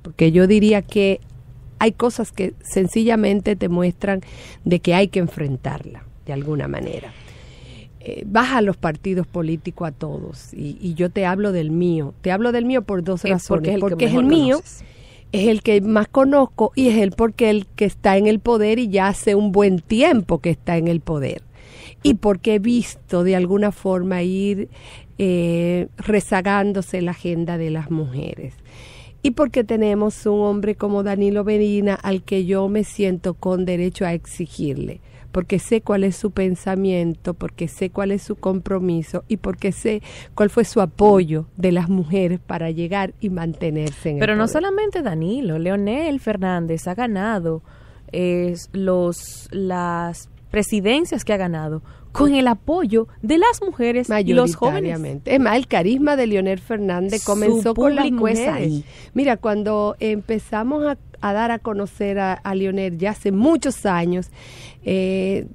porque yo diría que hay cosas que sencillamente te muestran de que hay que enfrentarla de alguna manera. baja eh, los partidos políticos a todos y, yo te hablo del mío. Te hablo del mío por dos razones. Porque es el, porque es el mío, es el que más conozco y es el porque el que está en el poder y ya hace un buen tiempo que está en el poder. Y porque he visto de alguna forma ir eh, rezagándose la agenda de las mujeres y porque tenemos un hombre como Danilo Medina al que yo me siento con derecho a exigirle, porque sé cuál es su pensamiento, porque sé cuál es su compromiso y porque sé cuál fue su apoyo de las mujeres para llegar y mantenerse en el Pero no solamente Danilo, Leonel Fernández ha ganado eh, los las presidencias que ha ganado con el apoyo de las mujeres y los jóvenes. Es más, el carisma de Leonel Fernández comenzó con las mujeres. Mira, cuando empezamos a, dar a conocer a, Leonel ya hace muchos años, eh,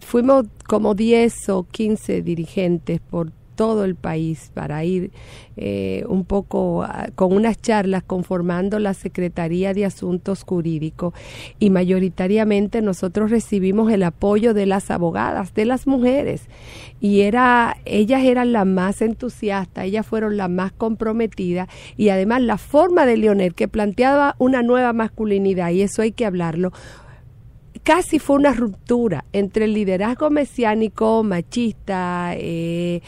fuimos como 10 o 15 dirigentes por todo el país para ir eh, un poco ah, con unas charlas conformando la Secretaría de Asuntos Jurídicos y mayoritariamente nosotros recibimos el apoyo de las abogadas, de las mujeres y era ellas eran las más entusiastas, ellas fueron las más comprometidas y además la forma de Leonel que planteaba una nueva masculinidad y eso hay que hablarlo casi fue una ruptura entre el liderazgo mesiánico, machista, eh,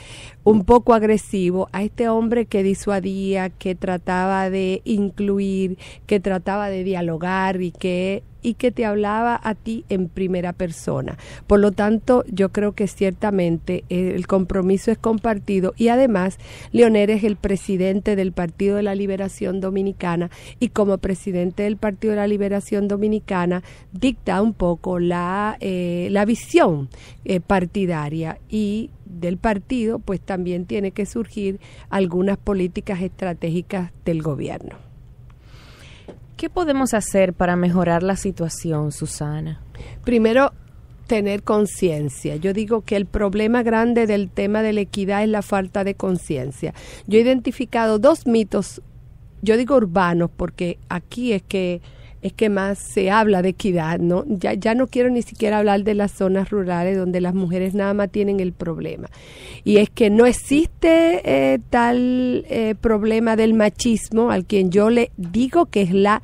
un poco agresivo a este hombre que disuadía, que trataba de incluir, que trataba de dialogar y que y que te hablaba a ti en primera persona. Por lo tanto, yo creo que ciertamente eh, el compromiso es compartido y además Leonel es el presidente del Partido de la Liberación Dominicana y como presidente del Partido de la Liberación Dominicana dicta un poco la, eh, la visión eh, partidaria y del partido, pues también tiene que surgir algunas políticas estratégicas del gobierno. ¿Qué podemos hacer para mejorar la situación, Susana? Primero, tener conciencia. Yo digo que el problema grande del tema de la equidad es la falta de conciencia. Yo he identificado dos mitos, yo digo urbanos, porque aquí es que es que más se habla de equidad, ¿no? Ya, ya no quiero ni siquiera hablar de las zonas rurales donde las mujeres nada más tienen el problema. Y es que no existe eh, tal eh, problema del machismo al quien yo le digo que es la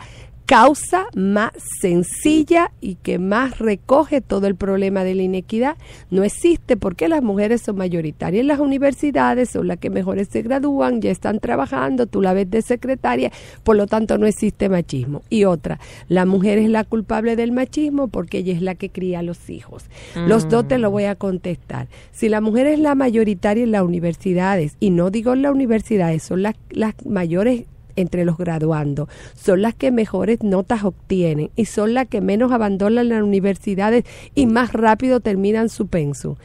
causa más sencilla y que más recoge todo el problema de la inequidad no existe porque las mujeres son mayoritarias en las universidades, son las que mejores se gradúan, ya están trabajando, tú la ves de secretaria, por lo tanto no existe machismo. Y otra, la mujer es la culpable del machismo porque ella es la que cría a los hijos. Los dos te lo mm. voy a contestar. Si la mujer es la mayoritaria en las universidades, y no digo en las universidades, son las, las mayores entre los graduando, Son las que mejores notas obtienen y son las que menos abandonan las universidades y más rápido terminan su penso.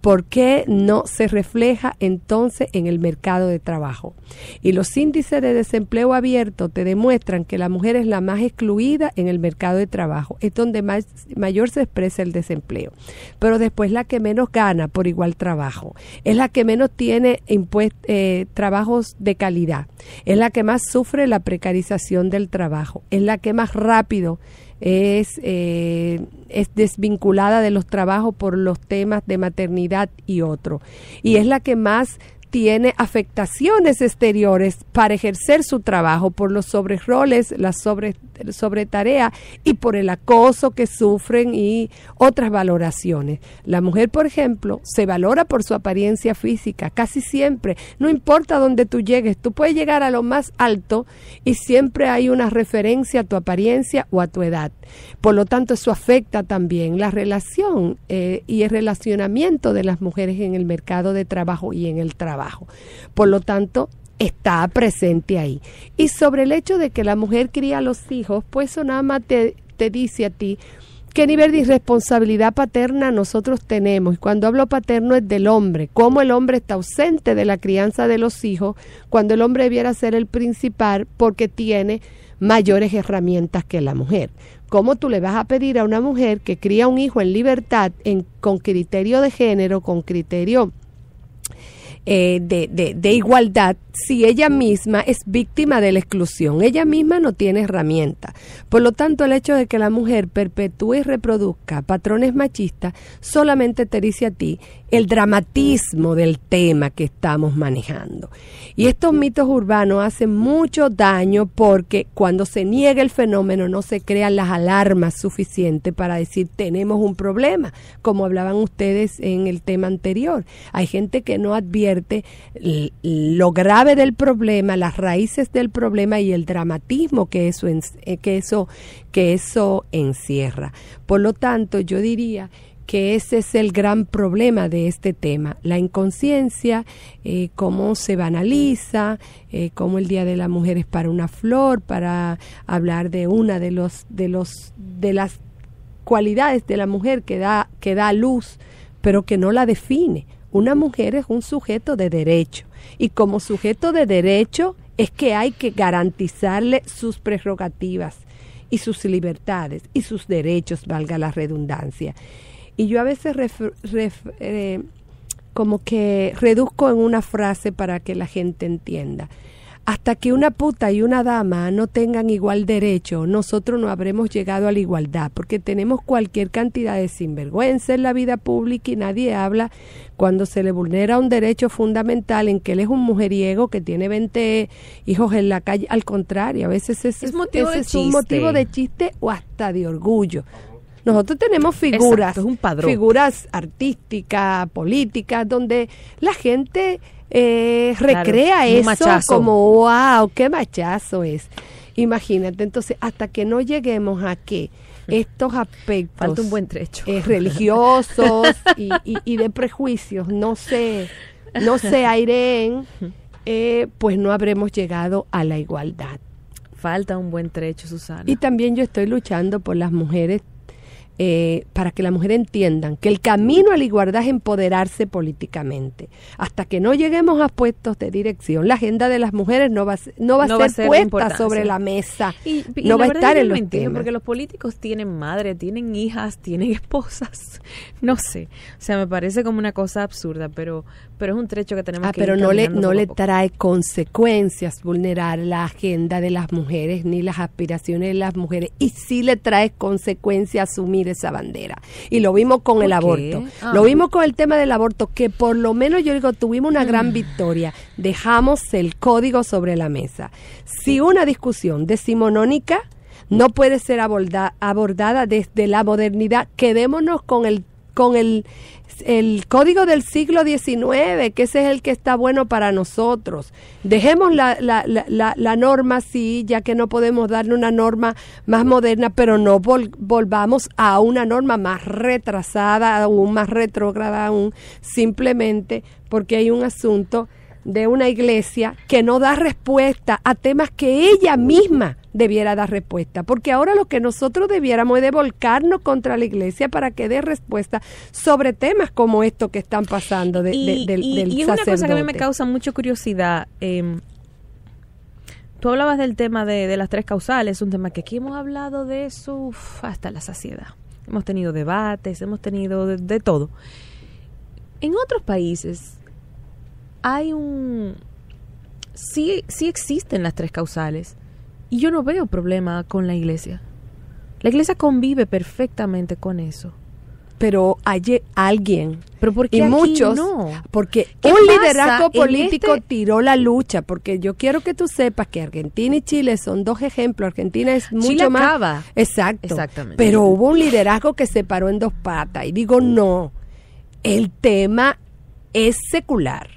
¿Por qué no se refleja entonces en el mercado de trabajo? Y los índices de desempleo abierto te demuestran que la mujer es la más excluida en el mercado de trabajo. Es donde más, mayor se expresa el desempleo. Pero después la que menos gana por igual trabajo. Es la que menos tiene eh, trabajos de calidad. Es la que más sufre la precarización del trabajo. Es la que más rápido es, eh, es desvinculada de los trabajos por los temas de maternidad y otro. Y es la que más tiene afectaciones exteriores para ejercer su trabajo por los roles las sobre sobre tarea y por el acoso que sufren y otras valoraciones. La mujer, por ejemplo, se valora por su apariencia física casi siempre, no importa dónde tú llegues, tú puedes llegar a lo más alto y siempre hay una referencia a tu apariencia o a tu edad. Por lo tanto, eso afecta también la relación eh, y el relacionamiento de las mujeres en el mercado de trabajo y en el trabajo. Por lo tanto, está presente ahí. Y sobre el hecho de que la mujer cría a los hijos, pues eso nada más te, dice a ti qué nivel de irresponsabilidad paterna nosotros tenemos. Y cuando hablo paterno es del hombre, cómo el hombre está ausente de la crianza de los hijos, cuando el hombre debiera ser el principal porque tiene mayores herramientas que la mujer. ¿Cómo tú le vas a pedir a una mujer que cría un hijo en libertad, en, con criterio de género, con criterio eh, de, de, igualdad si ella misma es víctima de la exclusión? Ella misma no tiene herramienta Por lo tanto, el hecho de que la mujer perpetúe y reproduzca patrones machistas solamente te dice a ti el dramatismo del tema que estamos manejando. Y estos mitos urbanos hacen mucho daño porque cuando se niega el fenómeno no se crean las alarmas suficientes para decir tenemos un problema, como hablaban ustedes en el tema anterior. Hay gente que no advierte lo grave del problema, las raíces del problema y el dramatismo que eso que eso que eso encierra. Por lo tanto, yo diría que ese es el gran problema de este tema, la inconsciencia, eh, cómo se banaliza, eh, cómo el Día de la Mujer es para una flor, para hablar de una de los de los de las cualidades de la mujer que da que da luz, pero que no la define. Una mujer es un sujeto de derecho y como sujeto de derecho es que hay que garantizarle sus prerrogativas y sus libertades y sus derechos, valga la redundancia. Y yo a veces eh, como que reduzco en una frase para que la gente entienda. Hasta que una puta y una dama no tengan igual derecho, nosotros no habremos llegado a la igualdad, porque tenemos cualquier cantidad de sinvergüenza en la vida pública y nadie habla cuando se le vulnera un derecho fundamental en que él es un mujeriego que tiene 20 hijos en la calle. Al contrario, a veces es, ese es un motivo de chiste o hasta de orgullo. Nosotros tenemos figuras, figuras artísticas, políticas, donde la gente eh, recrea eso como, wow, qué machazo es. Imagínate, entonces, hasta que no lleguemos a que estos aspectos religiosos y, de prejuicios no se, no se aireen, eh, pues no habremos llegado a la igualdad. Falta un buen trecho, Susana. Y también yo estoy luchando por las mujeres eh, para que la mujer entiendan que el camino a la igualdad es empoderarse políticamente. Hasta que no lleguemos a puestos de dirección, la agenda de las mujeres no va a, no ser, puesta sobre la mesa, no va a estar en los mentira, Porque los políticos tienen madre, tienen hijas, tienen esposas, no sé. O sea, me parece como una cosa absurda, pero pero es un trecho que tenemos ah, que pero no le no le trae consecuencias vulnerar la agenda de las mujeres ni las aspiraciones de las mujeres y sí le trae consecuencias asumir esa bandera y lo vimos con el aborto ah. lo vimos con el tema del aborto que por lo menos yo digo tuvimos una gran mm. victoria dejamos el código sobre la mesa si una discusión decimonónica no puede ser abordada desde la modernidad. Quedémonos con el con el, código del siglo XIX, que ese es el que está bueno para nosotros. Dejemos la, la, la, la norma así, ya que no podemos darle una norma más moderna, pero no volvamos a una norma más retrasada, aún más retrógrada, aún simplemente porque hay un asunto de una iglesia que no da respuesta a temas que ella misma debiera dar respuesta. Porque ahora lo que nosotros debiéramos es de volcarnos contra la iglesia para que dé respuesta sobre temas como esto que están pasando y, del, y, y una cosa que a mí me causa mucha curiosidad. Em, tú hablabas del tema de, las tres causales, un tema que aquí hemos hablado de eso hasta la saciedad. Hemos tenido debates, hemos tenido de, de todo. En otros países hay un... Sí, sí existen las tres causales, y yo no veo problema con la iglesia. La iglesia convive perfectamente con eso. Pero hay alguien. Pero porque y muchos, no? porque un liderazgo político este tiró la lucha, porque yo quiero que tú sepas que Argentina y Chile son dos ejemplos. Argentina es mucho Chile exacto. Pero hubo un liderazgo que se paró en dos patas y digo, no. El tema es secular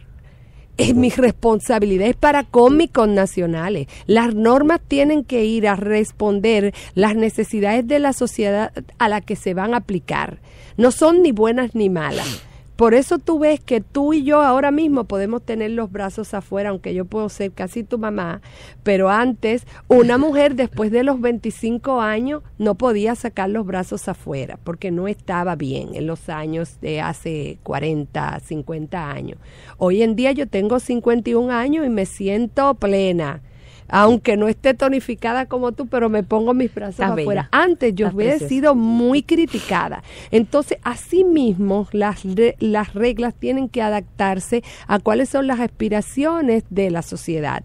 es mi responsabilidad es para cómicos nacionales, Las normas tienen que ir a responder las necesidades de la sociedad a la que se van a aplicar. No son ni buenas ni malas. Por eso tú ves que tú y yo ahora mismo podemos tener los brazos afuera, aunque yo puedo ser casi tu mamá, pero antes una mujer después de los 25 años no podía sacar los brazos afuera porque no estaba bien en los años de hace 40, 50 años. Hoy en día yo tengo 51 años y me siento plena aunque no esté tonificada como tú, pero me pongo mis brazos afuera. Antes yo hubiera sido muy criticada. Entonces, asimismo, las, las reglas tienen que adaptarse a cuáles son las aspiraciones de la sociedad.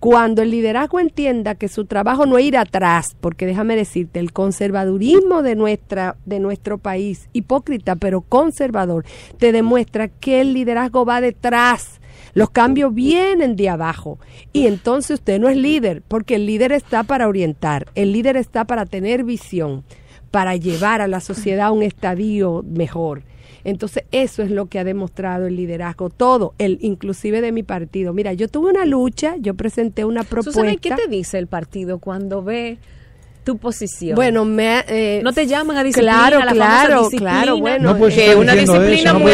Cuando el liderazgo entienda que su trabajo no es ir atrás, porque déjame decirte, el conservadurismo de, nuestra, de nuestro país, hipócrita pero conservador, te demuestra que el liderazgo va detrás los cambios vienen de abajo y entonces usted no es líder, porque el líder está para orientar, el líder está para tener visión, para llevar a la sociedad a un estadio mejor. Entonces, eso es lo que ha demostrado el liderazgo, todo, el inclusive de mi partido. Mira, yo tuve una lucha, yo presenté una propuesta. ¿qué te dice el partido cuando ve tu posición. Bueno, me, eh, no te llaman a disciplina, claro, la claro, disciplina. claro, bueno, que eh, una disciplina muy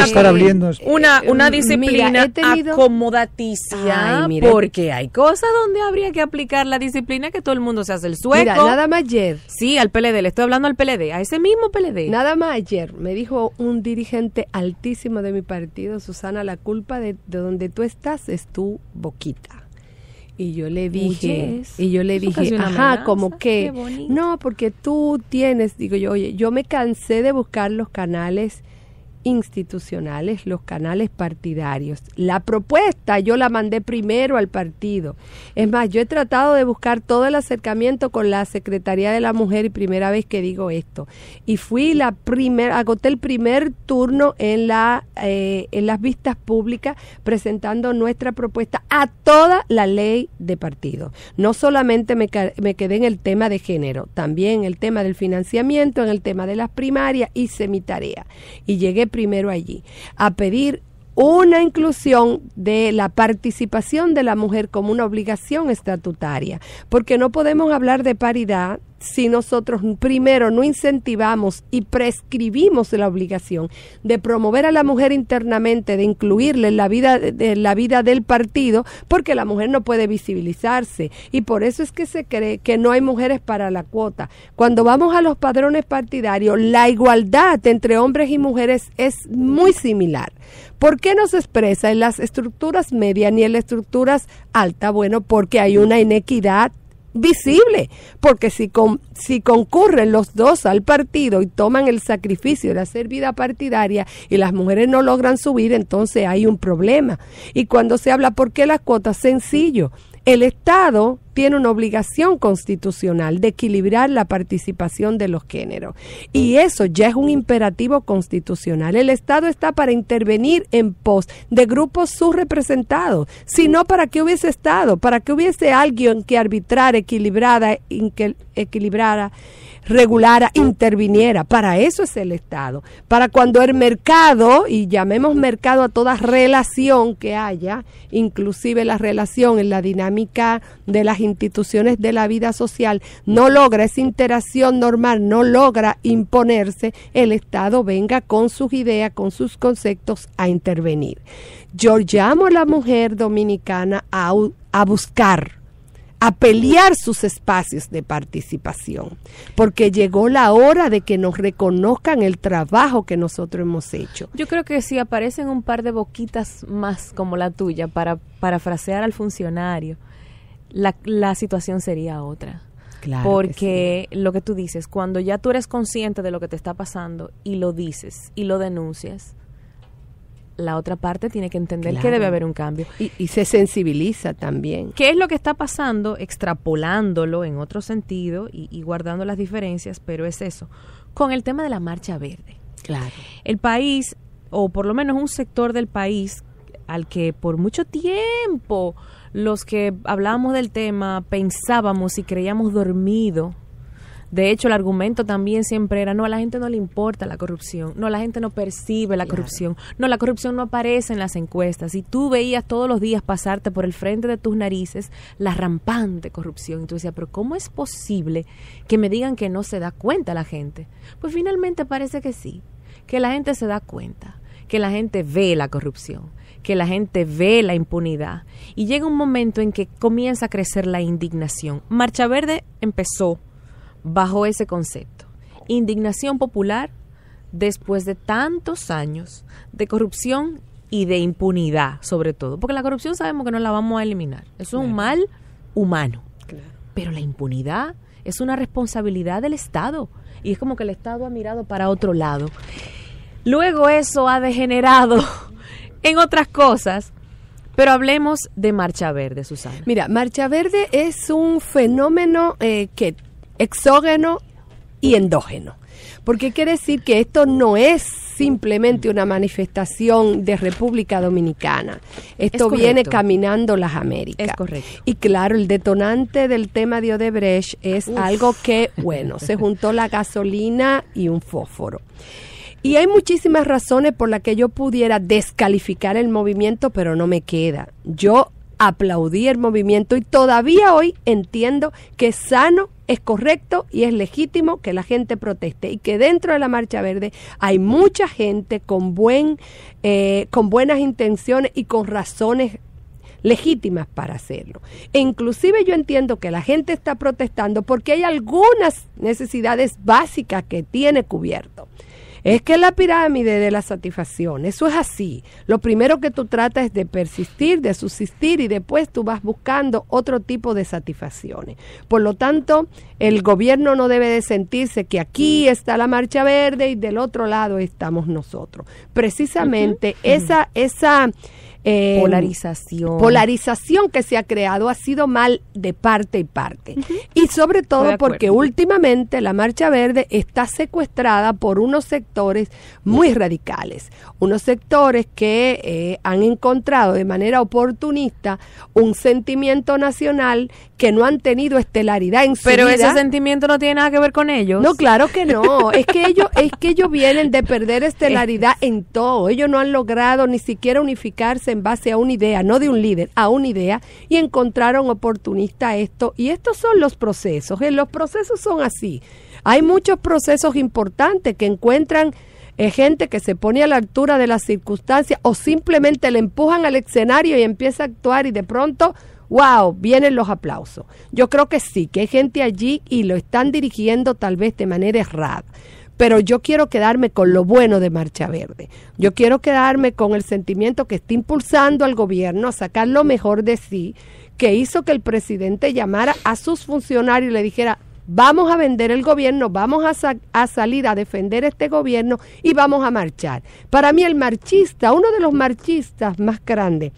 una eh, una disciplina acomodaticia, ah, porque hay cosas donde habría que aplicar la disciplina que todo el mundo se hace el sueco. nada más ayer. Sí, al PLD, le estoy hablando al PLD, a ese mismo PLD. Nada más ayer me dijo un dirigente altísimo de mi partido, Susana, la culpa de, de donde tú estás es tu boquita. Y yo le dije, y yo le dije, ajá, como que, no, porque tú tienes, digo yo, oye, yo me cansé de buscar los canales institucionales, los canales partidarios. La propuesta yo la mandé primero al partido. Es más, yo he tratado de buscar todo el acercamiento con la Secretaría de la Mujer y primera vez que digo esto. Y fui la primera, agoté el primer turno en, la, eh, en las vistas públicas presentando nuestra propuesta a toda la ley de partido. No solamente me, me quedé en el tema de género, también el tema del financiamiento, en el tema de las primarias, y mi tarea. Y llegué primero allí a pedir una inclusión de la participación de la mujer como una obligación estatutaria, porque no podemos hablar de paridad si nosotros primero no incentivamos y prescribimos la obligación de promover a la mujer internamente, de incluirle en la vida, de, la vida del partido, porque la mujer no puede visibilizarse. Y por eso es que se cree que no hay mujeres para la cuota. Cuando vamos a los padrones partidarios, la igualdad entre hombres y mujeres es muy similar. ¿Por qué no se expresa en las estructuras medias ni en las estructuras altas? Bueno, porque hay una inequidad visible, porque si, si concurren los dos al partido y toman el sacrificio de hacer vida partidaria y las mujeres no logran subir, entonces hay un problema. Y cuando se habla, ¿por qué las cuotas? Sencillo el Estado tiene una obligación constitucional de equilibrar la participación de los géneros. Y eso ya es un imperativo constitucional. El Estado está para intervenir en pos de grupos subrepresentados, sino para que hubiese Estado, para que hubiese alguien que arbitrar equilibrada que equilibrara regulara, interviniera. Para eso es el Estado. Para cuando el mercado, y llamemos mercado a toda relación que haya, inclusive la relación en la dinámica de las instituciones de la vida social, no logra esa interacción normal, no logra imponerse, el Estado venga con sus ideas, con sus conceptos a intervenir. Yo llamo a la mujer dominicana a, a buscar a pelear sus espacios de participación, porque llegó la hora de que nos reconozcan el trabajo que nosotros hemos hecho. Yo creo que si aparecen un par de boquitas más como la tuya para parafrasear al funcionario, la, situación sería otra. porque lo que tú dices, cuando ya tú eres consciente de lo que te está pasando y lo dices y lo denuncias, la otra parte tiene que entender que debe haber un cambio. Y, se sensibiliza también. ¿Qué es lo que está pasando? Extrapolándolo en otro sentido y, y guardando las diferencias, pero es eso. Con el tema de la marcha verde. Claro. El país, o por lo menos un sector del país al que por mucho tiempo los que hablábamos del tema pensábamos y creíamos dormido de hecho, el argumento también siempre era, no, a la gente no le importa la corrupción, no, la gente no percibe la corrupción, no, la corrupción no aparece en las encuestas. Y tú veías todos los días pasarte por el frente de tus narices la rampante corrupción. Y tú decías, pero ¿cómo es posible que me digan que no se da cuenta la gente? Pues finalmente parece que sí, que la gente se da cuenta, que la gente ve la corrupción que la gente ve la impunidad y llega un momento en que comienza a crecer la indignación. Marcha Verde empezó bajo ese concepto. Indignación popular después de tantos años de corrupción y de impunidad, sobre todo. Porque la corrupción sabemos que no la vamos a eliminar. es un mal humano. Pero la impunidad es una responsabilidad del Estado. Y es como que el Estado ha mirado para otro lado. Luego eso ha degenerado en otras cosas. Pero hablemos de Marcha Verde, Susana. Mira, Marcha Verde es un fenómeno eh, que exógeno y endógeno. Porque quiere decir que esto no es simplemente una manifestación de República Dominicana. Esto viene caminando las Américas. correcto. Y claro, el detonante del tema de Odebrecht es algo que, bueno, se juntó la gasolina y un fósforo. Y hay muchísimas razones por las que yo pudiera descalificar el movimiento, pero no me queda. Yo aplaudí el movimiento y todavía hoy entiendo que es sano, es correcto y es legítimo que la gente proteste y que dentro de la Marcha Verde hay mucha gente con, buen, eh, con buenas intenciones y con razones legítimas para hacerlo. E inclusive yo entiendo que la gente está protestando porque hay algunas necesidades básicas que tiene cubierto. Es que la pirámide de la satisfacción, eso es así. Lo primero que tú tratas es de persistir, de subsistir y después tú vas buscando otro tipo de satisfacciones. Por lo tanto, el gobierno no debe de sentirse que aquí mm. está la marcha verde y del otro lado estamos nosotros. Precisamente esa esa Em, polarización. Polarización que se ha creado ha sido mal de parte y parte. Y sobre todo porque últimamente la Marcha Verde está secuestrada por unos sectores muy radicales, unos sectores que eh, han encontrado de manera oportunista un sentimiento nacional que no han tenido estelaridad en su Pero ese sentimiento no tiene nada que ver con ellos. No, claro que no. es que ellos es que ellos vienen de perder estelaridad en todo. Ellos no han logrado ni siquiera unificarse en base a una idea, no de un líder, a una idea, y encontraron oportunista esto. Y estos son los procesos. En ¿eh? los procesos son así. Hay muchos procesos importantes que encuentran eh, gente que se pone a la altura de las circunstancias o simplemente le empujan al escenario y empieza a actuar y de pronto wow, vienen los aplausos. Yo creo que sí, que hay gente allí y lo están dirigiendo tal vez de manera errada pero yo quiero quedarme con lo bueno de Marcha Verde. Yo quiero quedarme con el sentimiento que está impulsando al gobierno a sacar lo mejor de sí, que hizo que el presidente llamara a sus funcionarios y le dijera, vamos a vender el gobierno, vamos a, a, salir a defender este gobierno y vamos a marchar. Para mí el marchista, uno de los marchistas más grandes,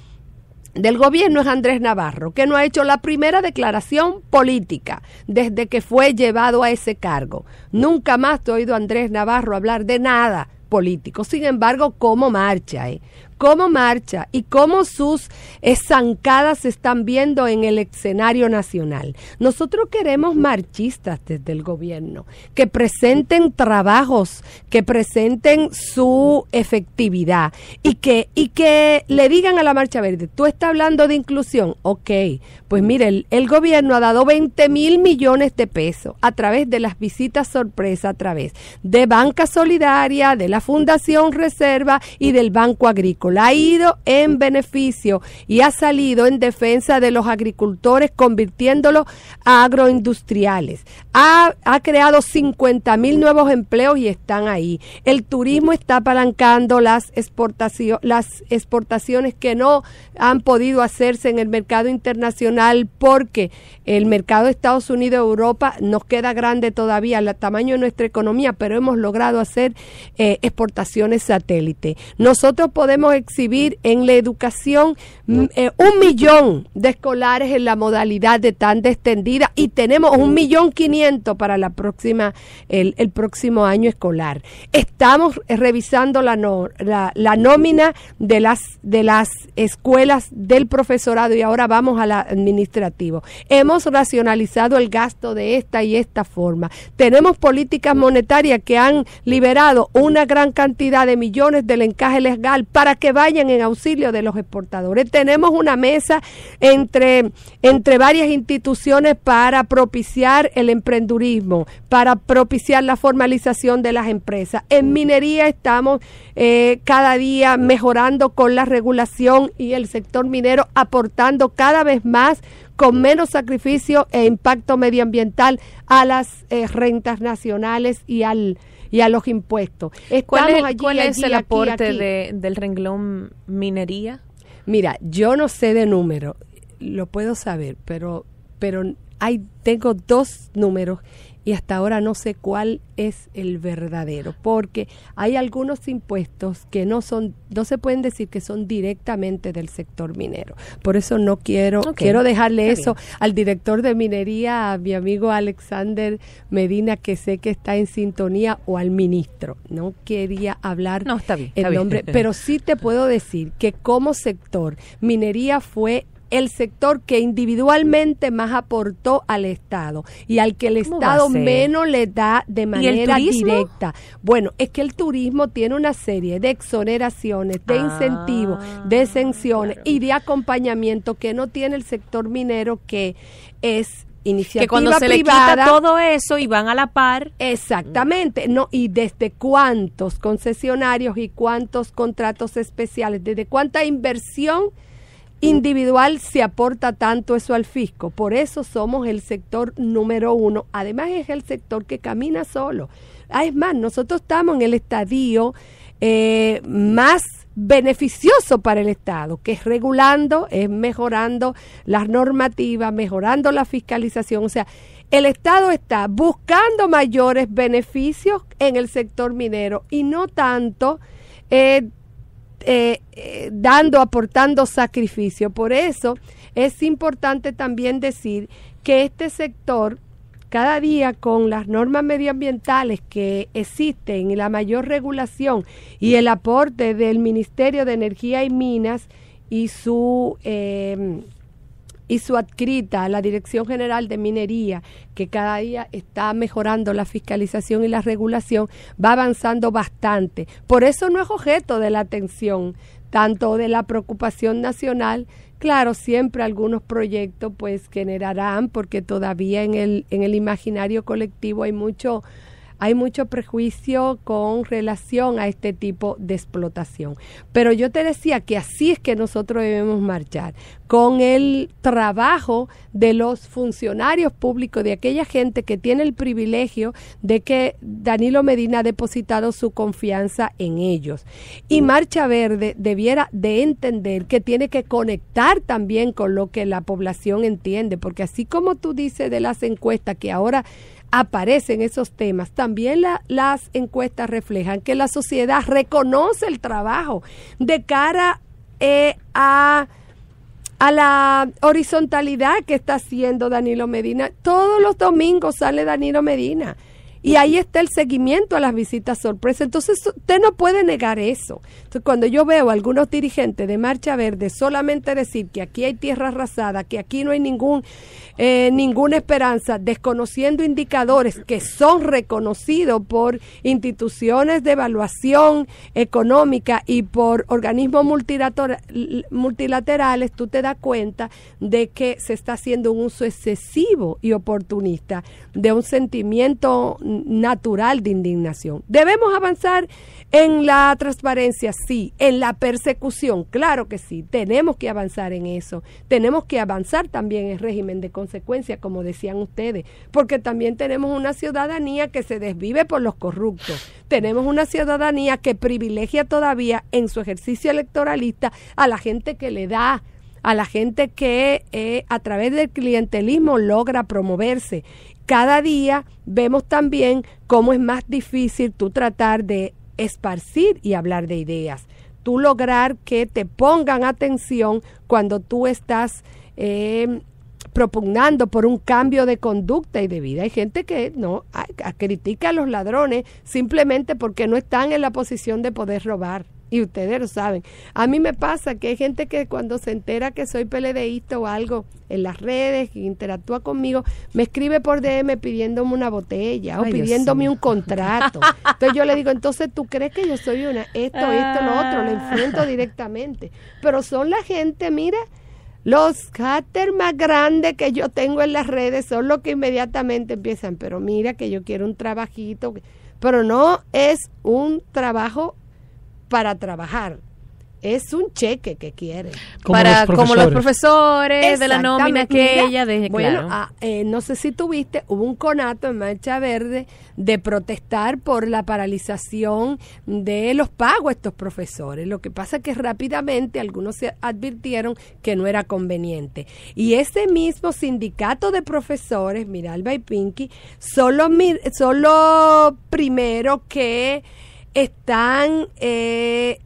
del gobierno es Andrés Navarro, que no ha hecho la primera declaración política desde que fue llevado a ese cargo. Nunca más te he oído Andrés Navarro hablar de nada político. Sin embargo, ¿cómo marcha? Eh? cómo marcha y cómo sus zancadas se están viendo en el escenario nacional. Nosotros queremos marchistas desde el gobierno, que presenten trabajos, que presenten su efectividad y que, y que le digan a la Marcha Verde, tú estás hablando de inclusión, ok, pues mire, el, gobierno ha dado 20 mil millones de pesos a través de las visitas sorpresa, a través de Banca Solidaria, de la Fundación Reserva y del Banco Agrícola ha ido en beneficio y ha salido en defensa de los agricultores convirtiéndolos a agroindustriales. Ha, ha creado 50 mil nuevos empleos y están ahí. El turismo está apalancando las, las exportaciones que no han podido hacerse en el mercado internacional porque el mercado de Estados Unidos, Europa, nos queda grande todavía el tamaño de nuestra economía, pero hemos logrado hacer eh, exportaciones satélite. Nosotros podemos exhibir en la educación mm, eh, un millón de escolares en la modalidad de tan extendida y tenemos un millón quinientos para la próxima, el, próximo año escolar. Estamos eh, revisando la, la, nómina de las, de las escuelas del profesorado y ahora vamos al administrativo. Hemos racionalizado el gasto de esta y esta forma. Tenemos políticas monetarias que han liberado una gran cantidad de millones del encaje legal para que que vayan en auxilio de los exportadores. Tenemos una mesa entre, entre varias instituciones para propiciar el emprendurismo, para propiciar la formalización de las empresas. En minería estamos eh, cada día mejorando con la regulación y el sector minero aportando cada vez más con menos sacrificio e impacto medioambiental a las eh, rentas nacionales y al y a los impuestos. ¿Cuál es, ¿cuál el aporte De, del renglón minería? Mira, yo no sé de número, lo puedo saber, pero, pero hay, tengo dos números y hasta ahora no sé cuál es el verdadero, porque hay algunos impuestos que no son no se pueden decir que son directamente del sector minero. Por eso no quiero quiero dejarle eso al director de minería, a mi amigo Alexander Medina que sé que está en sintonía o al ministro. No quería hablar el nombre, pero sí te puedo decir que como sector minería fue el sector que individualmente más aportó al Estado y al que el Estado menos le da de manera directa. Bueno, es que el turismo tiene una serie de exoneraciones, de ah, incentivos, de exenciones y de acompañamiento que no tiene el sector minero que es iniciativa que cuando se le quita todo eso y van a la par exactamente no y desde cuántos concesionarios y cuántos contratos especiales desde cuánta inversión individual se aporta tanto eso al fisco. Por eso somos el sector número uno. Además es el sector que camina solo. Ah, es más, nosotros estamos en el estadio eh, más beneficioso para el Estado, que es regulando, es mejorando las normativas, mejorando la fiscalización. O sea, el Estado está buscando mayores beneficios en el sector minero y no tanto... Eh, eh, eh, dando, aportando sacrificio. Por eso es importante también decir que este sector cada día con las normas medioambientales que existen y la mayor regulación y el aporte del Ministerio de Energía y Minas y su eh, y su adscrita, la Dirección General de Minería, que cada día está mejorando la fiscalización y la regulación, va avanzando bastante. Por eso no es objeto de la atención, tanto de la preocupación nacional, claro, siempre algunos proyectos pues generarán, porque todavía en el imaginario colectivo hay mucho hay mucho prejuicio con relación a este tipo de explotación. Pero yo te decía que así es que nosotros debemos marchar, con el trabajo de los funcionarios públicos, de aquella gente que tiene el privilegio de que Danilo Medina ha depositado su confianza en ellos. Y mm. Marcha Verde debiera de entender que tiene que conectar también con lo que la población entiende, porque así como tú dices de las encuestas que ahora aparecen esos temas. También las encuestas reflejan que la sociedad reconoce el trabajo de cara eh, a, a la horizontalidad que está haciendo Danilo Medina. Todos los domingos sale Danilo Medina. Y ahí está el seguimiento a las visitas sorpresa. Entonces, usted no puede negar eso cuando yo veo a algunos dirigentes de Marcha Verde solamente decir que aquí hay tierra arrasada, que aquí no hay ningún, eh, ninguna esperanza, desconociendo indicadores que son reconocidos por instituciones de evaluación económica y por organismos multilaterales, tú te das cuenta de que se está haciendo un uso excesivo y oportunista de un sentimiento natural de indignación. Debemos avanzar en la transparencia, sí, en la persecución, claro que sí, tenemos que avanzar en eso, tenemos que avanzar también en régimen de consecuencia, como decían ustedes, porque también tenemos una ciudadanía que se desvive por los corruptos, tenemos una ciudadanía que privilegia todavía en su ejercicio electoralista a la gente que le da a la gente que eh, a través del clientelismo logra promoverse. Cada día vemos también cómo es más difícil tú tratar de esparcir y hablar de ideas. Tú lograr que te pongan atención cuando tú estás eh, propugnando por un cambio de conducta y de vida. Hay gente que no critica a los ladrones simplemente porque no están en la posición de poder robar y ustedes lo saben. A mí me pasa que hay gente que cuando se entera que soy peledeísta o algo en las redes, que interactúa conmigo, me escribe por DM pidiéndome una botella o pidiéndome un contrato. Entonces yo le digo, entonces tú crees que yo soy una, esto, esto, lo otro, lo ah. enfrento directamente. Pero son la gente, mira. Los haters más grandes que yo tengo en las redes son los que inmediatamente empiezan, pero mira que yo quiero un trabajito, pero no es un trabajo para trabajar. Es un cheque que quiere. Como para, los como los profesores de la nómina que ella deje Bueno, ah, eh, no sé si tuviste, hubo un conato en Mancha Verde de protestar por la paralización de los pagos a estos profesores. Lo que pasa es que rápidamente algunos se advirtieron que no era conveniente. Y ese mismo sindicato de profesores, Miralba y Pinky, solo primero que están eh,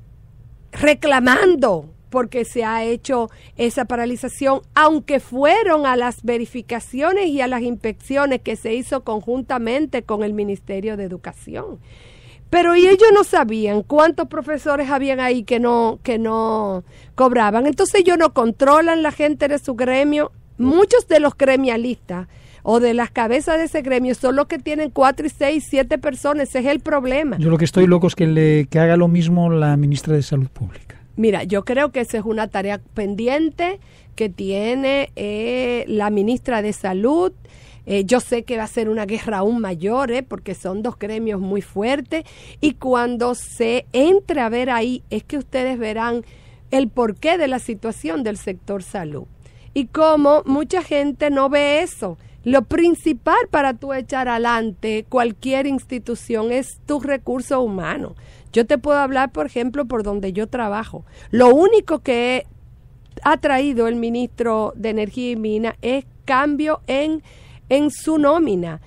reclamando porque se ha hecho esa paralización, aunque fueron a las verificaciones y a las inspecciones que se hizo conjuntamente con el Ministerio de Educación. Pero ellos no sabían cuántos profesores habían ahí que no que no cobraban. Entonces ellos no controlan la gente de su gremio. Muchos de los gremialistas o de las cabezas de ese gremio son los que tienen cuatro y seis, siete personas. Ese es el problema. Yo lo que estoy loco es que, le, haga lo mismo la ministra de Salud Pública. Mira, yo creo que esa es una tarea pendiente que tiene eh, la ministra de Salud. Eh, yo sé que va a ser una guerra aún mayor, eh, porque son dos gremios muy fuertes. Y cuando se entre a ver ahí, es que ustedes verán el porqué de la situación del sector salud. Y cómo mucha gente no ve eso lo principal para tú echar adelante cualquier institución es tus recursos humanos. Yo te puedo hablar, por ejemplo, por donde yo trabajo. Lo único que ha traído el ministro de Energía y Minas es cambio en, en su nómina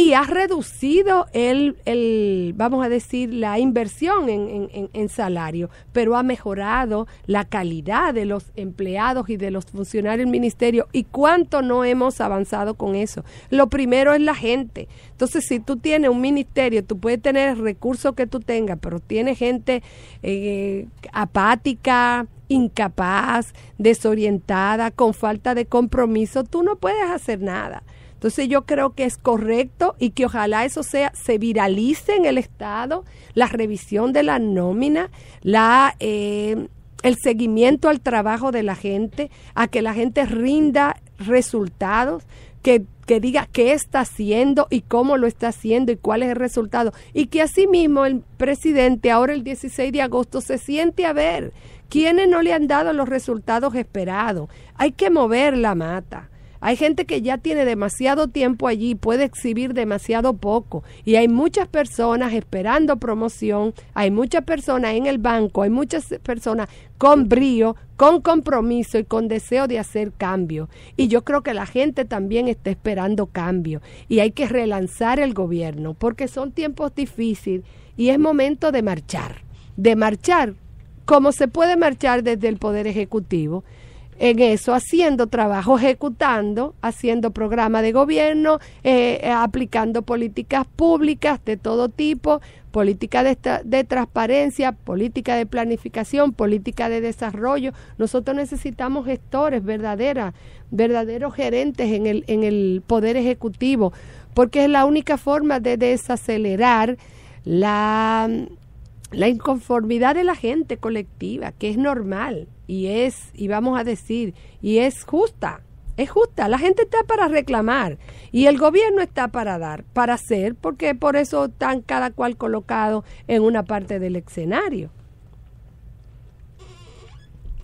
y ha reducido el, el, vamos a decir, la inversión en, salario, pero ha mejorado la calidad de los empleados y de los funcionarios del ministerio. ¿Y cuánto no hemos avanzado con eso? Lo primero es la gente. Entonces, si tú tienes un ministerio, tú puedes tener el recurso que tú tengas, pero tienes gente eh, apática, incapaz, desorientada, con falta de compromiso, tú no puedes hacer nada. Entonces yo creo que es correcto y que ojalá eso sea, se viralice en el Estado, la revisión de la nómina, la... Eh, el seguimiento al trabajo de la gente, a que la gente rinda resultados, que, que, diga qué está haciendo y cómo lo está haciendo y cuál es el resultado. Y que asimismo el presidente ahora el 16 de agosto se siente a ver quiénes no le han dado los resultados esperados. Hay que mover la mata. Hay gente que ya tiene demasiado tiempo allí, puede exhibir demasiado poco. Y hay muchas personas esperando promoción, hay muchas personas en el banco, hay muchas personas con brío, con compromiso y con deseo de hacer cambio. Y yo creo que la gente también está esperando cambio. Y hay que relanzar el gobierno, porque son tiempos difíciles y es momento de marchar. De marchar como se puede marchar desde el Poder Ejecutivo, en eso, haciendo trabajo, ejecutando, haciendo programa de gobierno, eh, eh, aplicando políticas públicas de todo tipo, política de, de, transparencia, política de planificación, política de desarrollo. Nosotros necesitamos gestores verdaderas, verdaderos gerentes en el, en el poder ejecutivo, porque es la única forma de desacelerar la la inconformidad de la gente colectiva, que es normal y es, y vamos a decir, y es justa, es justa. La gente está para reclamar y el gobierno está para dar, para hacer, porque por eso están cada cual colocado en una parte del escenario.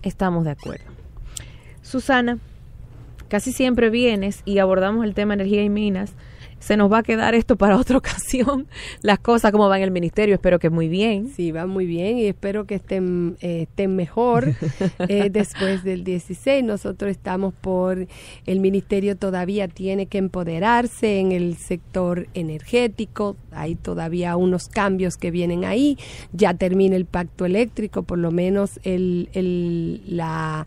Estamos de acuerdo. Susana, casi siempre vienes y abordamos el tema energía y minas se nos va a quedar esto para otra ocasión. Las cosas como van en el ministerio, espero que muy bien. Sí, van muy bien y espero que estén, eh, estén mejor eh, después del 16. Nosotros estamos por, el ministerio todavía tiene que empoderarse en el sector energético, hay todavía unos cambios que vienen ahí, ya termina el pacto eléctrico, por lo menos el, el la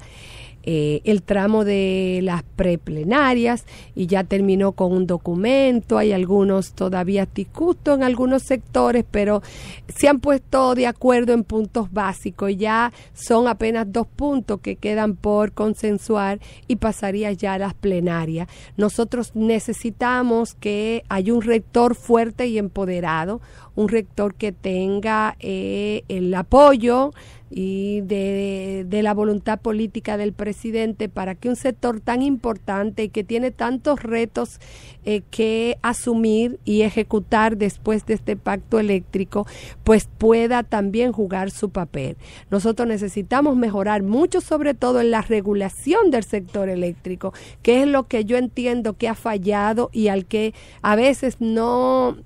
eh, el tramo de las preplenarias y ya terminó con un documento. Hay algunos todavía disgustos en algunos sectores, pero se han puesto de acuerdo en puntos básicos. Ya son apenas dos puntos que quedan por consensuar y pasaría ya a las plenarias. Nosotros necesitamos que haya un rector fuerte y empoderado, un rector que tenga eh, el apoyo y de, la voluntad política del presidente para que un sector tan importante y que tiene tantos retos eh, que asumir y ejecutar después de este pacto eléctrico, pues pueda también jugar su papel. Nosotros necesitamos mejorar mucho, sobre todo en la regulación del sector eléctrico, que es lo que yo entiendo que ha fallado y al que a veces no,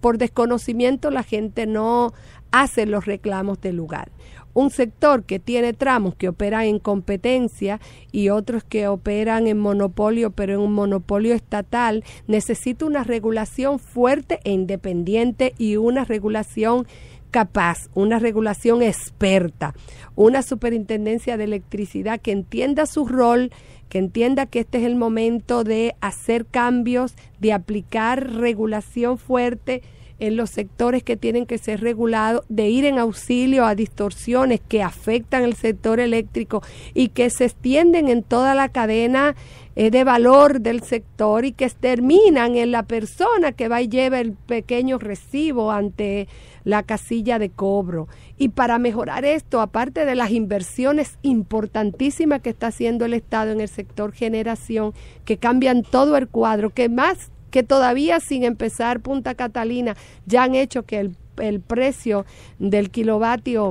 por desconocimiento, la gente no hace los reclamos del lugar un sector que tiene tramos que opera en competencia y otros que operan en monopolio, pero en un monopolio estatal, necesita una regulación fuerte e independiente y una regulación capaz, una regulación experta, una superintendencia de electricidad que entienda su rol, que entienda que este es el momento de hacer cambios, de aplicar regulación fuerte en los sectores que tienen que ser regulados, de ir en auxilio a distorsiones que afectan el sector eléctrico y que se extienden en toda la cadena eh, de valor del sector y que terminan en la persona que va y lleva el pequeño recibo ante la casilla de cobro. Y para mejorar esto, aparte de las inversiones importantísimas que está haciendo el Estado en el sector generación, que cambian todo el cuadro, que más que todavía sin empezar Punta Catalina ya han hecho que el, el precio del kilovatio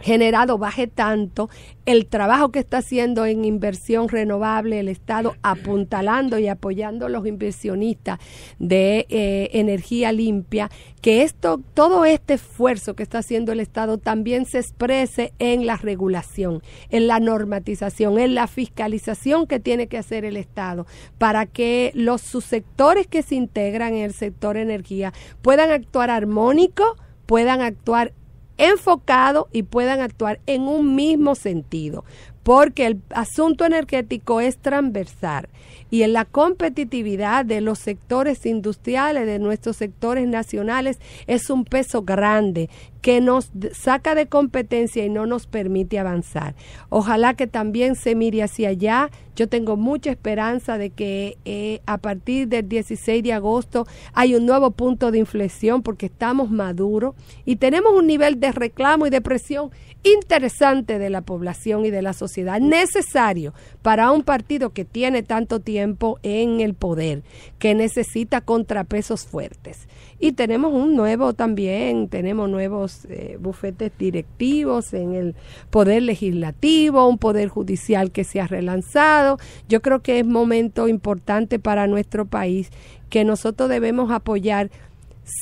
generado baje tanto, el trabajo que está haciendo en inversión renovable el Estado, apuntalando y apoyando a los inversionistas de eh, energía limpia, que esto, todo este esfuerzo que está haciendo el Estado también se exprese en la regulación, en la normatización, en la fiscalización que tiene que hacer el Estado para que los subsectores que se integran en el sector energía puedan actuar armónico, puedan actuar enfocado y puedan actuar en un mismo sentido, porque el asunto energético es transversal y en la competitividad de los sectores industriales, de nuestros sectores nacionales, es un peso grande que nos saca de competencia y no nos permite avanzar. Ojalá que también se mire hacia allá. Yo tengo mucha esperanza de que eh, a partir del 16 de agosto hay un nuevo punto de inflexión porque estamos maduros y tenemos un nivel de reclamo y de presión interesante de la población y de la sociedad, necesario para un partido que tiene tanto tiempo en el poder, que necesita contrapesos fuertes. Y tenemos un nuevo también, tenemos nuevos eh, bufetes directivos en el poder legislativo, un poder judicial que se ha relanzado yo creo que es momento importante para nuestro país que nosotros debemos apoyar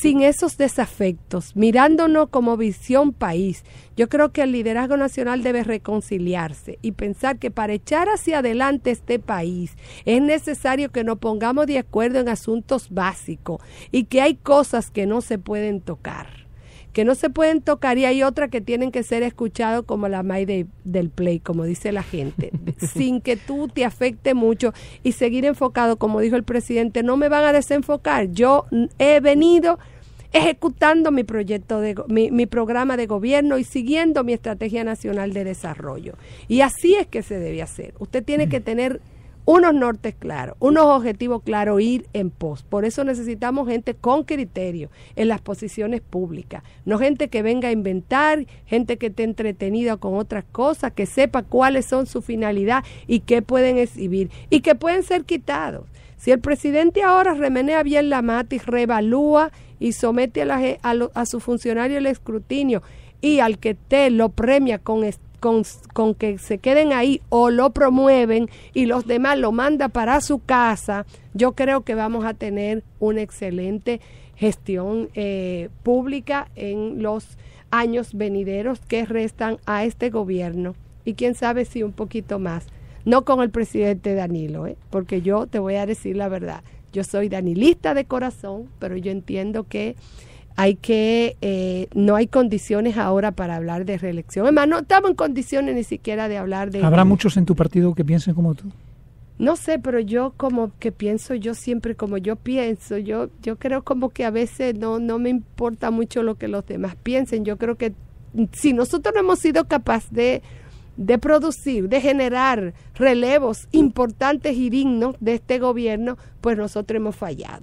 sin esos desafectos, mirándonos como visión país. Yo creo que el liderazgo nacional debe reconciliarse y pensar que para echar hacia adelante este país es necesario que nos pongamos de acuerdo en asuntos básicos y que hay cosas que no se pueden tocar que no se pueden tocar y hay otras que tienen que ser escuchadas como la May del Play, como dice la gente, sin que tú te afecte mucho y seguir enfocado, como dijo el presidente, no me van a desenfocar, yo he venido ejecutando mi proyecto de mi programa de gobierno y siguiendo mi estrategia nacional de desarrollo. Y así es que se debe hacer. Usted tiene que mm. tener unos nortes claros, unos objetivos claros, ir en pos. Por eso necesitamos gente con criterio en las posiciones públicas, no gente que venga a inventar, gente que esté entretenida con otras cosas, que sepa cuáles son su finalidad y qué pueden exhibir y que pueden ser quitados. Si el presidente ahora remenea bien la matriz, revalúa y somete a, a, su funcionario el escrutinio y al que te lo premia con, con, que se queden ahí o lo promueven y los demás lo manda para su casa, yo creo que vamos a tener una excelente gestión eh, pública en los años venideros que restan a este gobierno y quién sabe si un poquito más. No con el presidente Danilo, ¿eh? porque yo te voy a decir la verdad. Yo soy danilista de corazón, pero yo entiendo que hay que, eh, no hay condiciones ahora para hablar de reelección. Además, no estamos en condiciones ni siquiera de hablar de... ¿Habrá muchos en tu partido que piensen como tú? No sé, pero yo como que pienso yo siempre como yo pienso. Yo yo creo como que a veces no no me importa mucho lo que los demás piensen. Yo creo que si nosotros no hemos sido capaces de de producir, de generar relevos importantes y dignos de este gobierno, pues nosotros hemos fallado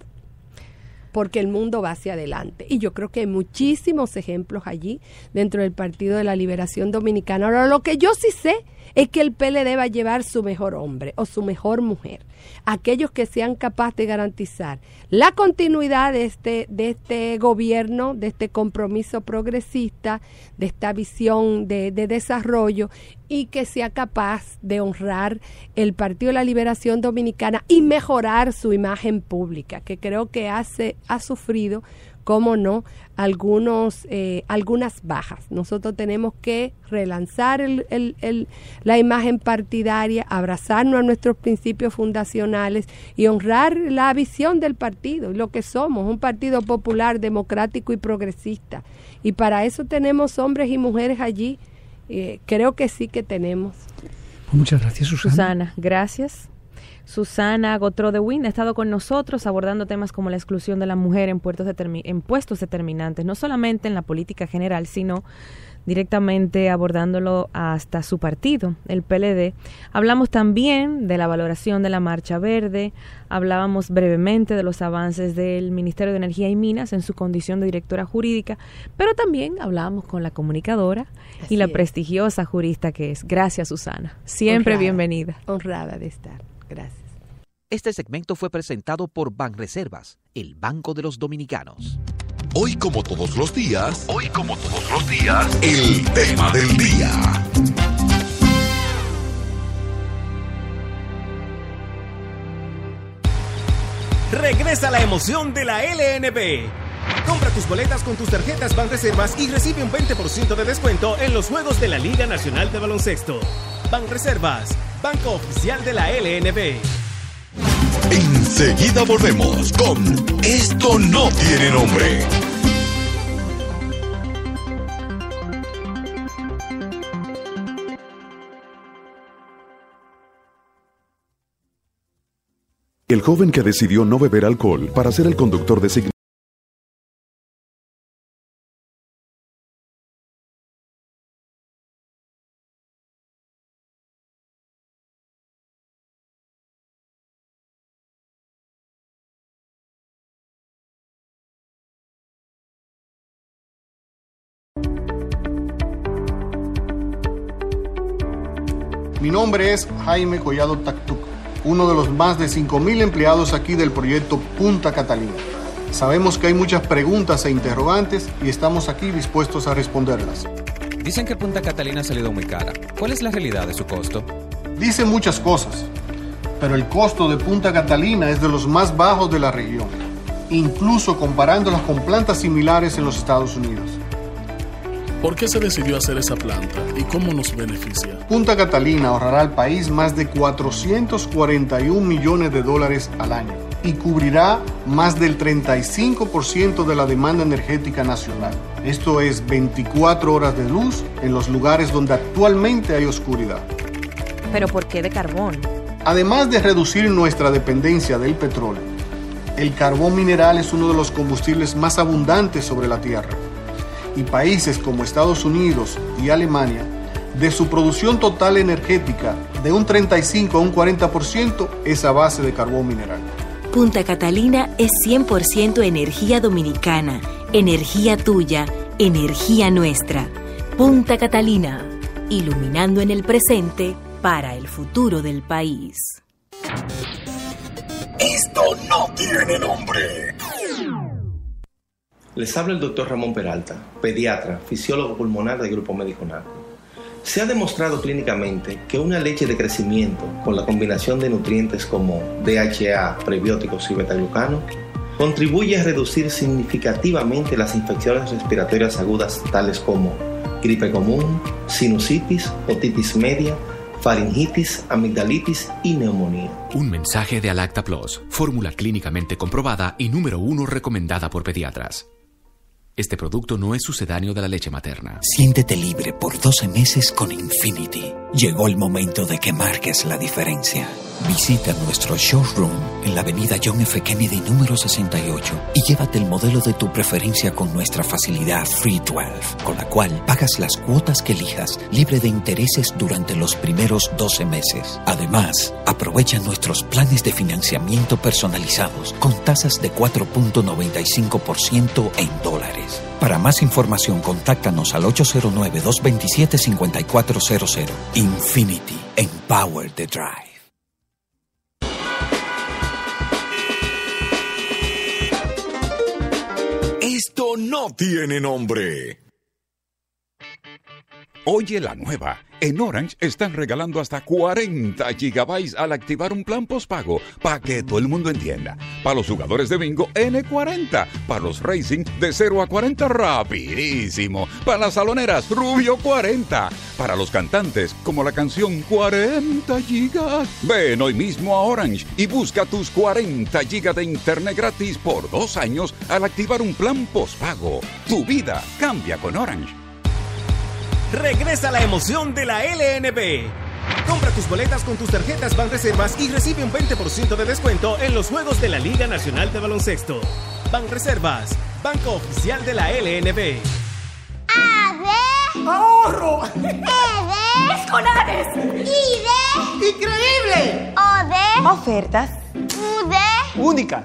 porque el mundo va hacia adelante. Y yo creo que hay muchísimos ejemplos allí dentro del Partido de la Liberación Dominicana. Ahora, lo que yo sí sé es que el PLD va a llevar su mejor hombre o su mejor mujer, aquellos que sean capaces de garantizar la continuidad de este, de este gobierno, de este compromiso progresista, de esta visión de, desarrollo y que sea capaz de honrar el Partido de la Liberación Dominicana y mejorar su imagen pública, que creo que hace, ha sufrido cómo no, algunos, eh, algunas bajas. Nosotros tenemos que relanzar la imagen partidaria, abrazarnos a nuestros principios fundacionales y honrar la visión del partido, lo que somos, un partido popular, democrático y progresista. Y para eso tenemos hombres y mujeres allí. Eh, creo que sí que tenemos. Pues muchas gracias, Susana. Susana, gracias. Susana Gotro de Wynn ha estado con nosotros abordando temas como la exclusión de la mujer en, puestos determinantes, no solamente en la política general, sino directamente abordándolo hasta su partido, el PLD. Hablamos también de la valoración de la Marcha Verde, hablábamos brevemente de los avances del Ministerio de Energía y Minas en su condición de directora jurídica, pero también hablábamos con la comunicadora y la prestigiosa jurista que es. Gracias, Susana. Siempre bienvenida. Honrada de estar. Gracias. Este segmento fue presentado por Banreservas, el Banco de los Dominicanos. Hoy como todos los días, hoy como todos los días, el tema del día. Regresa la emoción de la LNB. Compra tus boletas con tus tarjetas Banreservas y recibe un 20% de descuento en los juegos de la Liga Nacional de Baloncesto. Reservas, banco oficial de la LNB. Enseguida volvemos con Esto no tiene nombre. El joven que decidió no beber alcohol para ser el conductor de designado nombre es Jaime Collado Tactuc, uno de los más de 5.000 empleados aquí del proyecto Punta Catalina. Sabemos que hay muchas preguntas e interrogantes y estamos aquí dispuestos a responderlas. Dicen que Punta Catalina ha salido muy cara. ¿Cuál es la realidad de su costo? Dicen muchas cosas, pero el costo de Punta Catalina es de los más bajos de la región, incluso comparándolas con plantas similares en los Estados Unidos. ¿Por qué se decidió hacer esa planta y cómo nos beneficia? Punta Catalina ahorrará al país más de 441 millones de dólares al año y cubrirá más del 35% de la demanda energética nacional. Esto es 24 horas de luz en los lugares donde actualmente hay oscuridad. ¿Pero por qué de carbón? Además de reducir nuestra dependencia del petróleo, el carbón mineral es uno de los combustibles más abundantes sobre la Tierra y países como Estados Unidos y Alemania de su producción total energética de un 35 a un 40% es a base de carbón mineral. Punta Catalina es 100% energía dominicana, energía tuya, energía nuestra. Punta Catalina, iluminando en el presente para el futuro del país. Esto no tiene nombre les habla el doctor Ramón Peralta, pediatra, fisiólogo pulmonar del Grupo Médico Se ha demostrado clínicamente que una leche de crecimiento con la combinación de nutrientes como DHA, prebióticos y beta-glucano contribuye a reducir significativamente las infecciones respiratorias agudas tales como gripe común, sinusitis, otitis media, faringitis, amigdalitis y neumonía. Un mensaje de Alacta Plus, fórmula clínicamente comprobada y número uno recomendada por pediatras. Este producto no es sucedáneo de la leche materna. Siéntete libre por 12 meses con Infinity. Llegó el momento de que marques la diferencia. Visita nuestro showroom en la avenida John F. Kennedy número 68 y llévate el modelo de tu preferencia con nuestra facilidad Free 12, con la cual pagas las cuotas que elijas libre de intereses durante los primeros 12 meses. Además, aprovecha nuestros planes de financiamiento personalizados con tasas de 4.95% en dólares. Para más información, contáctanos al 809-227-5400. Infinity, Empower the Drive. Esto no tiene nombre. Oye la nueva. En Orange están regalando hasta 40 GB al activar un plan postpago para que todo el mundo entienda. Para los jugadores de bingo N40, para los racing de 0 a 40 rapidísimo, para las saloneras Rubio 40, para los cantantes como la canción 40 GB. Ven hoy mismo a Orange y busca tus 40 GB de internet gratis por dos años al activar un plan postpago. Tu vida cambia con Orange. Regresa la emoción de la LNB. Compra tus boletas con tus tarjetas Banreservas y recibe un 20% de descuento en los juegos de la Liga Nacional de Baloncesto. Banreservas, banco oficial de la LNB. A-D ¡Ahorro! ¡Eve! ¡Escolares! ¡Ide! ¡Increíble! ¡Ode! Ofertas. de Única.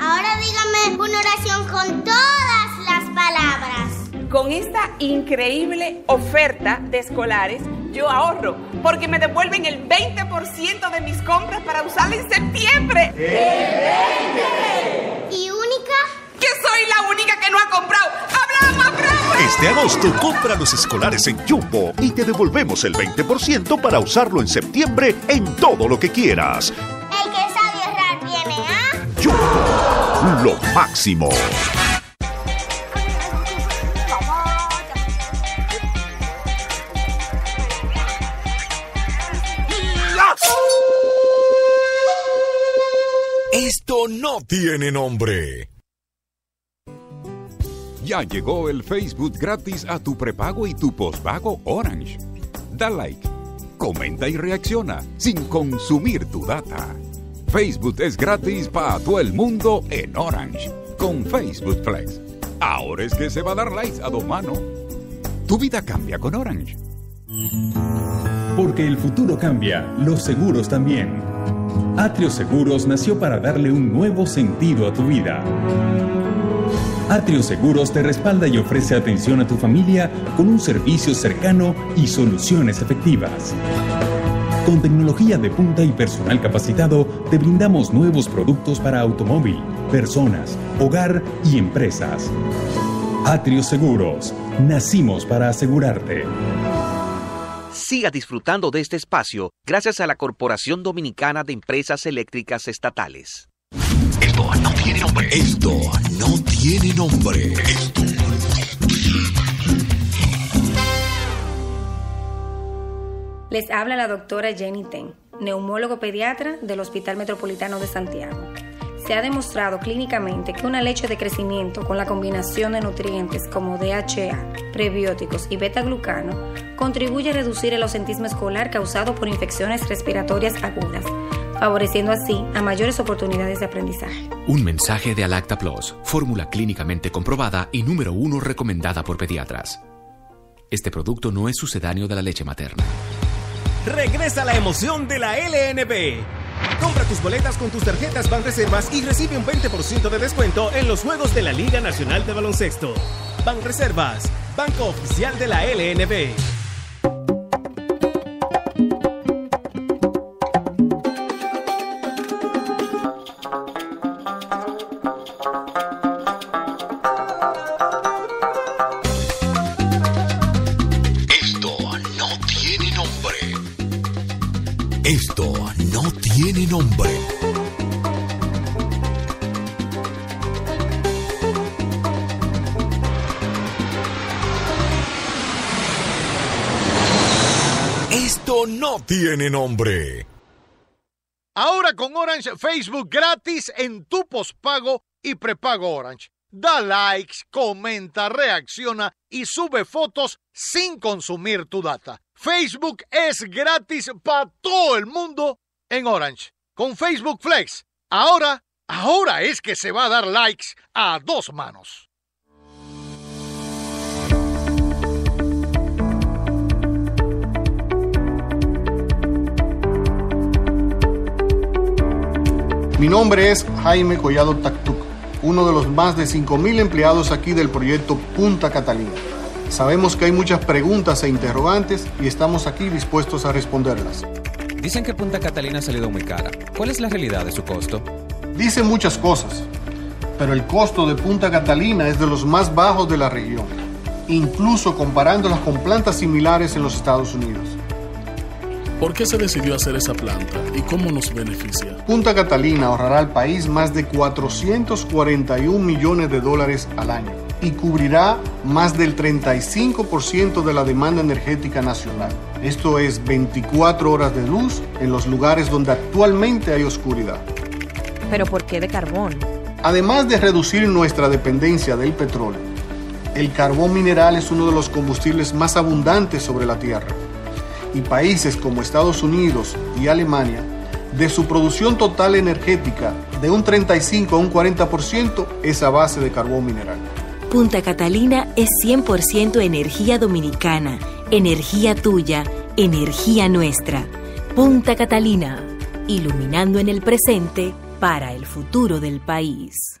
Ahora dígame una oración con todas las palabras con esta increíble oferta de escolares, yo ahorro, porque me devuelven el 20% de mis compras para usarlo en septiembre. ¡El 20! ¿Y única? Que soy la única que no ha comprado. ¡Hablamos, bravo! Este agosto compra los escolares en Jumbo y te devolvemos el 20% para usarlo en septiembre en todo lo que quieras. El que sabe ahorrar viene, ¿ah? Jumbo, lo máximo. no tiene nombre. Ya llegó el Facebook gratis a tu prepago y tu postpago Orange. Da like, comenta y reacciona sin consumir tu data. Facebook es gratis para todo el mundo en Orange con Facebook Flex. Ahora es que se va a dar likes a dos mano. Tu vida cambia con Orange. Porque el futuro cambia, los seguros también. Atrio Seguros nació para darle un nuevo sentido a tu vida. Atrio Seguros te respalda y ofrece atención a tu familia con un servicio cercano y soluciones efectivas. Con tecnología de punta y personal capacitado, te brindamos nuevos productos para automóvil, personas, hogar y empresas. Atrio Seguros, nacimos para asegurarte. Siga disfrutando de este espacio gracias a la Corporación Dominicana de Empresas Eléctricas Estatales. Esto no tiene nombre. Esto no tiene nombre. Les habla la doctora Jenny Ten, neumólogo pediatra del Hospital Metropolitano de Santiago. Se ha demostrado clínicamente que una leche de crecimiento con la combinación de nutrientes como DHA, prebióticos y beta-glucano contribuye a reducir el ausentismo escolar causado por infecciones respiratorias agudas, favoreciendo así a mayores oportunidades de aprendizaje. Un mensaje de Alacta Plus, fórmula clínicamente comprobada y número uno recomendada por pediatras. Este producto no es sucedáneo de la leche materna. Regresa la emoción de la LNP Compra tus boletas con tus tarjetas Banreservas y recibe un 20% de descuento en los juegos de la Liga Nacional de Baloncesto. Banreservas, banco oficial de la LNB. tiene nombre. Esto no tiene nombre. Ahora con Orange Facebook gratis en tu pospago y prepago Orange. Da likes, comenta, reacciona y sube fotos sin consumir tu data. Facebook es gratis para todo el mundo en Orange con Facebook Flex. Ahora, ahora es que se va a dar likes a dos manos. Mi nombre es Jaime Collado Tactuc, uno de los más de 5.000 empleados aquí del proyecto Punta Catalina. Sabemos que hay muchas preguntas e interrogantes y estamos aquí dispuestos a responderlas. Dicen que Punta Catalina ha salido muy cara. ¿Cuál es la realidad de su costo? Dicen muchas cosas, pero el costo de Punta Catalina es de los más bajos de la región, incluso comparándolas con plantas similares en los Estados Unidos. ¿Por qué se decidió hacer esa planta y cómo nos beneficia? Punta Catalina ahorrará al país más de 441 millones de dólares al año y cubrirá más del 35% de la demanda energética nacional. Esto es 24 horas de luz en los lugares donde actualmente hay oscuridad. ¿Pero por qué de carbón? Además de reducir nuestra dependencia del petróleo, el carbón mineral es uno de los combustibles más abundantes sobre la Tierra. Y países como Estados Unidos y Alemania, de su producción total energética de un 35 a un 40% es a base de carbón mineral. Punta Catalina es 100% energía dominicana, energía tuya, energía nuestra. Punta Catalina, iluminando en el presente para el futuro del país.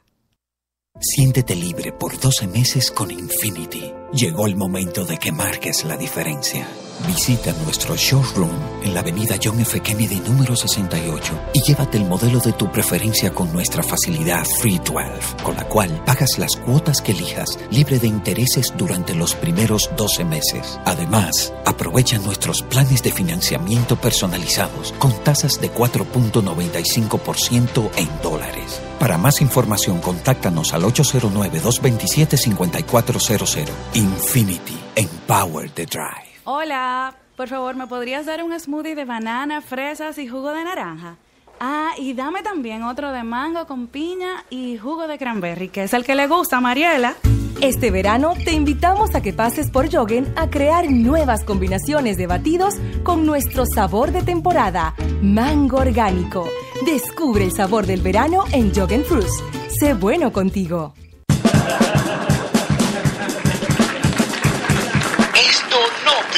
Siéntete libre por 12 meses con Infinity. Llegó el momento de que marques la diferencia. Visita nuestro showroom en la avenida John F. Kennedy número 68 y llévate el modelo de tu preferencia con nuestra facilidad Free 12, con la cual pagas las cuotas que elijas libre de intereses durante los primeros 12 meses. Además, aprovecha nuestros planes de financiamiento personalizados con tasas de 4.95% en dólares. Para más información, contáctanos al 809-227-5400 Infinity, empower the drive. Hola, por favor, ¿me podrías dar un smoothie de banana, fresas y jugo de naranja? Ah, y dame también otro de mango con piña y jugo de cranberry, que es el que le gusta a Mariela. Este verano te invitamos a que pases por Joggen a crear nuevas combinaciones de batidos con nuestro sabor de temporada, mango orgánico. Descubre el sabor del verano en Joggen Fruits. Sé bueno contigo.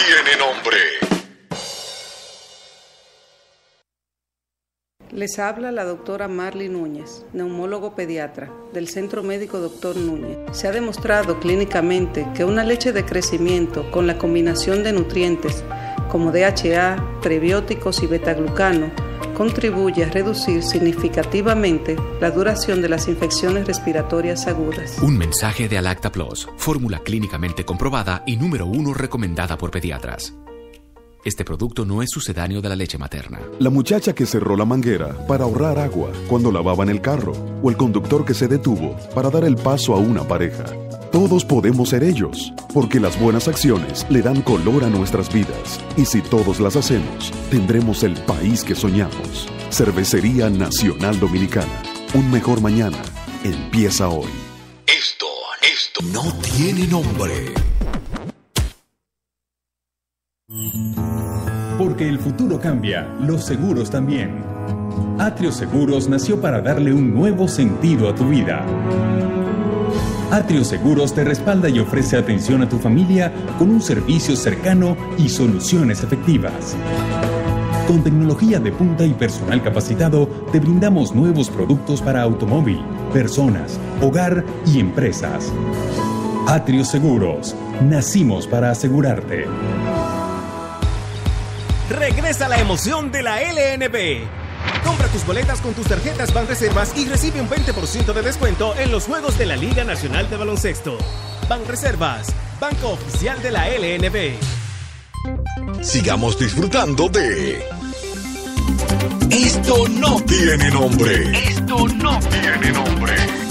tiene nombre. Les habla la doctora marley Núñez, neumólogo pediatra del Centro Médico Doctor Núñez. Se ha demostrado clínicamente que una leche de crecimiento con la combinación de nutrientes como DHA, prebióticos y betaglucano contribuye a reducir significativamente la duración de las infecciones respiratorias agudas. Un mensaje de Alacta Plus, fórmula clínicamente comprobada y número uno recomendada por pediatras. Este producto no es sucedáneo de la leche materna. La muchacha que cerró la manguera para ahorrar agua cuando lavaban el carro, o el conductor que se detuvo para dar el paso a una pareja. Todos podemos ser ellos, porque las buenas acciones le dan color a nuestras vidas y si todos las hacemos, tendremos el país que soñamos. Cervecería Nacional Dominicana. Un mejor mañana empieza hoy. Esto, esto no tiene nombre. Porque el futuro cambia, los seguros también. Atrio Seguros nació para darle un nuevo sentido a tu vida Atrios Seguros te respalda y ofrece atención a tu familia con un servicio cercano y soluciones efectivas. Con tecnología de punta y personal capacitado, te brindamos nuevos productos para automóvil, personas, hogar y empresas. Atrios Seguros, nacimos para asegurarte. Regresa la emoción de la LNB Compra tus boletas con tus tarjetas Banreservas y recibe un 20% de descuento en los juegos de la Liga Nacional de Baloncesto. Banreservas, banco oficial de la LNB. Sigamos disfrutando de Esto no tiene nombre. Esto no tiene nombre.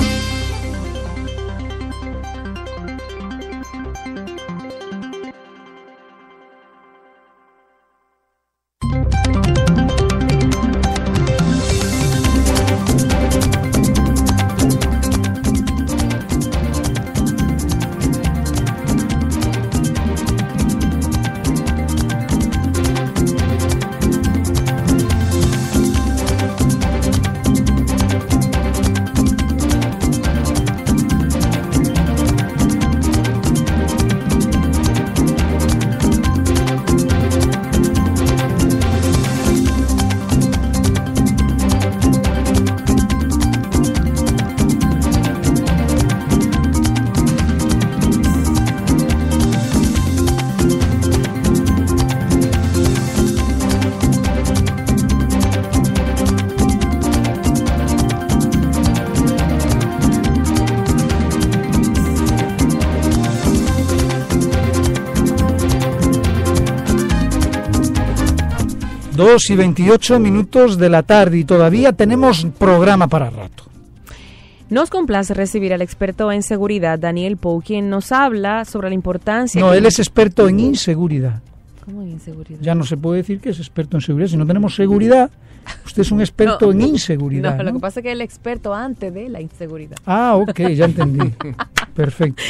2 y 28 minutos de la tarde y todavía tenemos programa para rato. Nos complace recibir al experto en seguridad, Daniel Pou, quien nos habla sobre la importancia... No, él es experto en inseguridad. ¿Cómo en inseguridad? Ya no se puede decir que es experto en seguridad. Si no tenemos seguridad, usted es un experto en inseguridad. No, no, lo que pasa es que es el experto antes de la inseguridad. Ah, ok, ya entendí. Perfecto.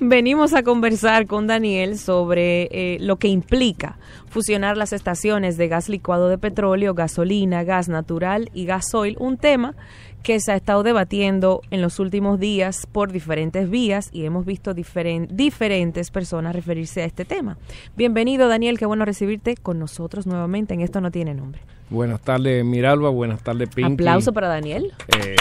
Venimos a conversar con Daniel sobre eh, lo que implica fusionar las estaciones de gas licuado de petróleo, gasolina, gas natural y gasoil, un tema que se ha estado debatiendo en los últimos días por diferentes vías y hemos visto diferentes personas referirse a este tema. Bienvenido Daniel, qué bueno recibirte con nosotros nuevamente en Esto no tiene nombre. Buenas tardes Miralba, buenas tardes Pinky. Aplauso para Daniel. Eh,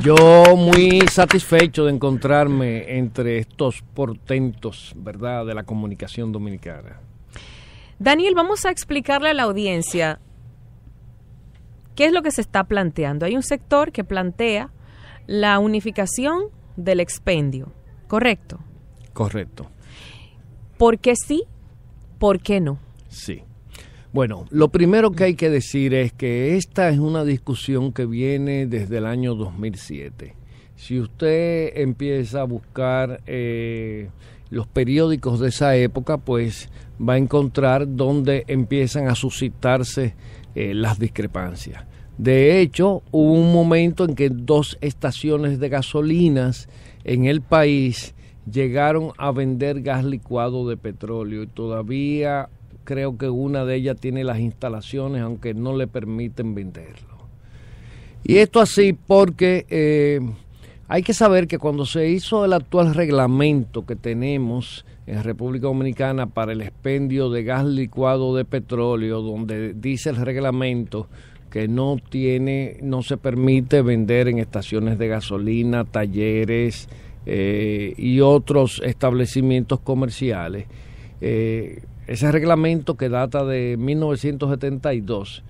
yo muy satisfecho de encontrarme entre estos portentos, ¿verdad?, de la comunicación dominicana. Daniel, vamos a explicarle a la audiencia ¿Qué es lo que se está planteando? Hay un sector que plantea la unificación del expendio, ¿correcto? Correcto. ¿Por qué sí? ¿Por qué no? Sí. Bueno, lo primero que hay que decir es que esta es una discusión que viene desde el año 2007. Si usted empieza a buscar eh, los periódicos de esa época, pues va a encontrar donde empiezan a suscitarse eh, las discrepancias. De hecho, hubo un momento en que dos estaciones de gasolinas en el país llegaron a vender gas licuado de petróleo y todavía creo que una de ellas tiene las instalaciones aunque no le permiten venderlo. Y esto así porque eh, hay que saber que cuando se hizo el actual reglamento que tenemos en República Dominicana para el expendio de gas licuado de petróleo, donde dice el reglamento que no tiene, no se permite vender en estaciones de gasolina, talleres eh, y otros establecimientos comerciales. Eh, ese reglamento que data de 1972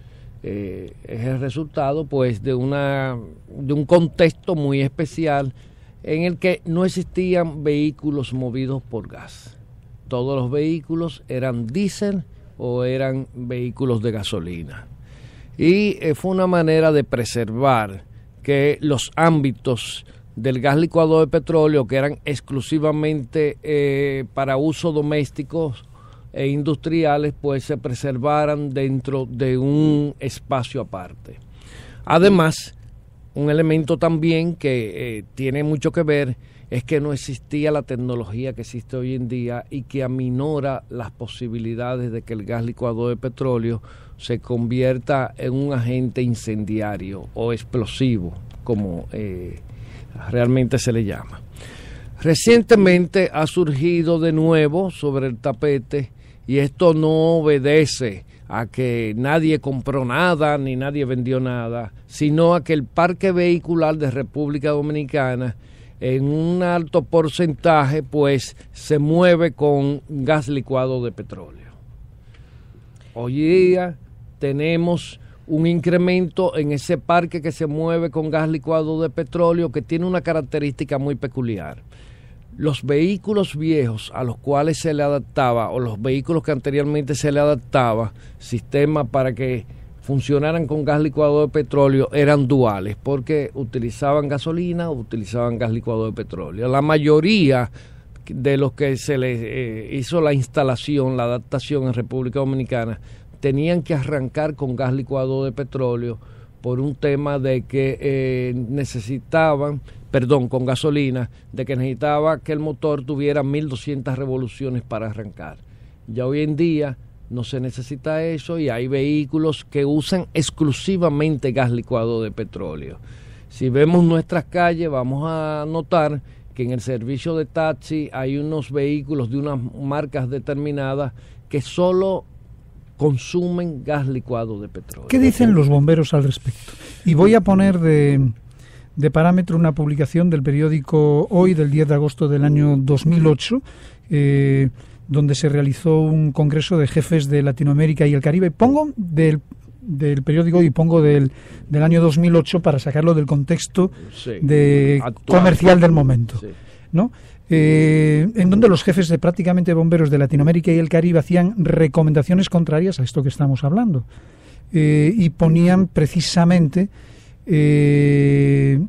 eh, es el resultado, pues, de una de un contexto muy especial en el que no existían vehículos movidos por gas. Todos los vehículos eran diésel o eran vehículos de gasolina. Y eh, fue una manera de preservar que los ámbitos del gas licuado de petróleo, que eran exclusivamente eh, para uso doméstico e industriales, pues se preservaran dentro de un espacio aparte. Además, un elemento también que eh, tiene mucho que ver es que no existía la tecnología que existe hoy en día y que aminora las posibilidades de que el gas licuado de petróleo se convierta en un agente incendiario o explosivo, como eh, realmente se le llama. Recientemente ha surgido de nuevo sobre el tapete y esto no obedece a que nadie compró nada ni nadie vendió nada, sino a que el parque vehicular de República Dominicana en un alto porcentaje pues se mueve con gas licuado de petróleo. Hoy día tenemos un incremento en ese parque que se mueve con gas licuado de petróleo que tiene una característica muy peculiar los vehículos viejos a los cuales se le adaptaba o los vehículos que anteriormente se le adaptaba sistema para que funcionaran con gas licuado de petróleo eran duales porque utilizaban gasolina o utilizaban gas licuado de petróleo. La mayoría de los que se les eh, hizo la instalación, la adaptación en República Dominicana, tenían que arrancar con gas licuado de petróleo por un tema de que eh, necesitaban perdón, con gasolina, de que necesitaba que el motor tuviera 1200 revoluciones para arrancar. Ya hoy en día no se necesita eso y hay vehículos que usan exclusivamente gas licuado de petróleo. Si vemos nuestras calles vamos a notar que en el servicio de taxi hay unos vehículos de unas marcas determinadas que solo consumen gas licuado de petróleo. ¿Qué dicen los bomberos al respecto? Y voy a poner de de parámetro una publicación del periódico Hoy del 10 de agosto del año 2008. Eh, donde se realizó un congreso de jefes de Latinoamérica y el Caribe. Pongo del, del periódico y pongo del, del, año 2008 para sacarlo del contexto comercial del momento. ¿no? Eh, en donde los jefes de prácticamente bomberos de Latinoamérica y el Caribe hacían recomendaciones contrarias a esto que estamos hablando. Eh, y ponían precisamente eh,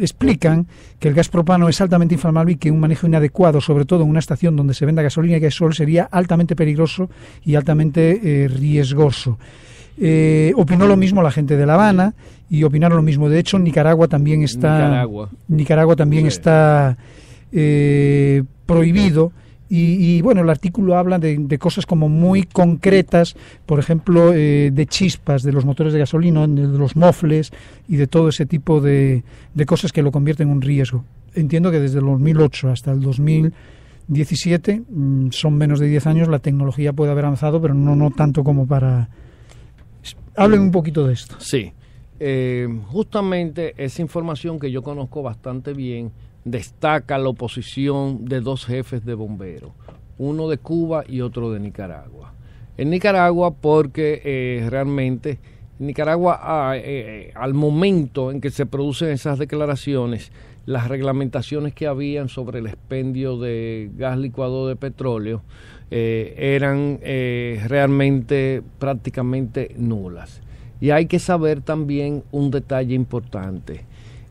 explican que el gas propano es altamente inflamable y que un manejo inadecuado, sobre todo en una estación donde se venda gasolina y gasol, sería altamente peligroso y altamente eh, riesgoso. Eh, opinó lo mismo la gente de La Habana y opinaron lo mismo. De hecho, Nicaragua también está. Nicaragua. también está prohibido y, bueno, el artículo habla de, cosas como muy concretas, por ejemplo, eh, de chispas, de los motores de gasolina, de los mofles y de todo ese tipo de, de cosas que lo convierten en un riesgo. Entiendo que desde el 2008 hasta el 2017... Mm, son menos de 10 años, la tecnología puede haber avanzado, pero no, tanto como para... Hablen un poquito de esto. Sí, eh, justamente esa información que yo conozco bastante bien destaca la oposición de dos jefes de bomberos, uno de Cuba y otro de Nicaragua. En Nicaragua porque eh, realmente en Nicaragua ah, eh, al momento en que se producen esas declaraciones, las reglamentaciones que habían sobre el expendio de gas licuado de petróleo eh, eran realmente prácticamente nulas. Y hay que saber también un detalle importante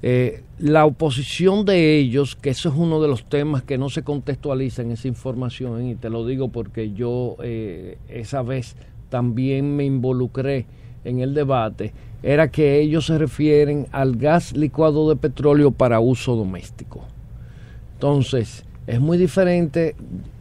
eh, la oposición de ellos, que eso es uno de los temas que no se contextualiza en esa información, y te lo digo porque yo eh, esa vez también me involucré en el debate, era que ellos se refieren al gas licuado de petróleo para uso doméstico. Entonces, es muy diferente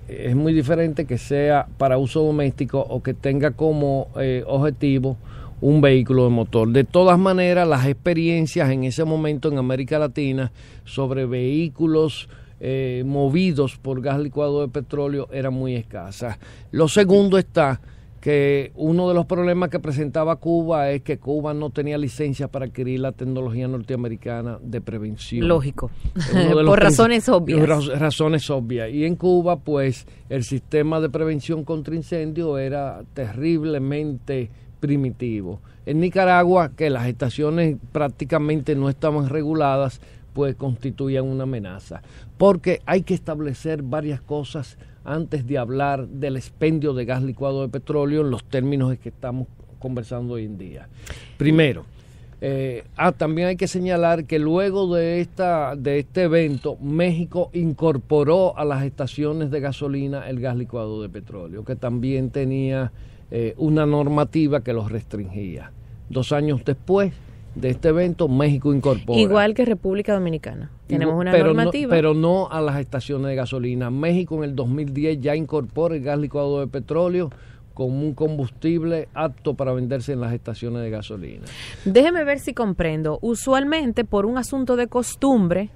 es muy diferente que sea para uso doméstico o que tenga como eh, objetivo un vehículo de motor. De todas maneras, las experiencias en ese momento en América Latina sobre vehículos eh, movidos por gas licuado de petróleo eran muy escasas. Lo segundo está que uno de los problemas que presentaba Cuba es que Cuba no tenía licencia para adquirir la tecnología norteamericana de prevención. Lógico, por razones obvias. razones obvias. Y en Cuba, pues, el sistema de prevención contra incendio era terriblemente primitivo. En Nicaragua, que las estaciones prácticamente no estaban reguladas, pues constituían una amenaza. Porque hay que establecer varias cosas antes de hablar del expendio de gas licuado de petróleo en los términos en que estamos conversando hoy en día. Primero, eh, ah, también hay que señalar que luego de, esta, de este evento, México incorporó a las estaciones de gasolina el gas licuado de petróleo, que también tenía eh, una normativa que los restringía. Dos años después de este evento, México incorpora. Igual que República Dominicana. Tenemos una normativa. pero no a las estaciones de gasolina. México en el 2010 ya incorpora el gas licuado de petróleo como un combustible apto para venderse en las estaciones de gasolina. Déjeme ver si comprendo. Usualmente, por un asunto de costumbre,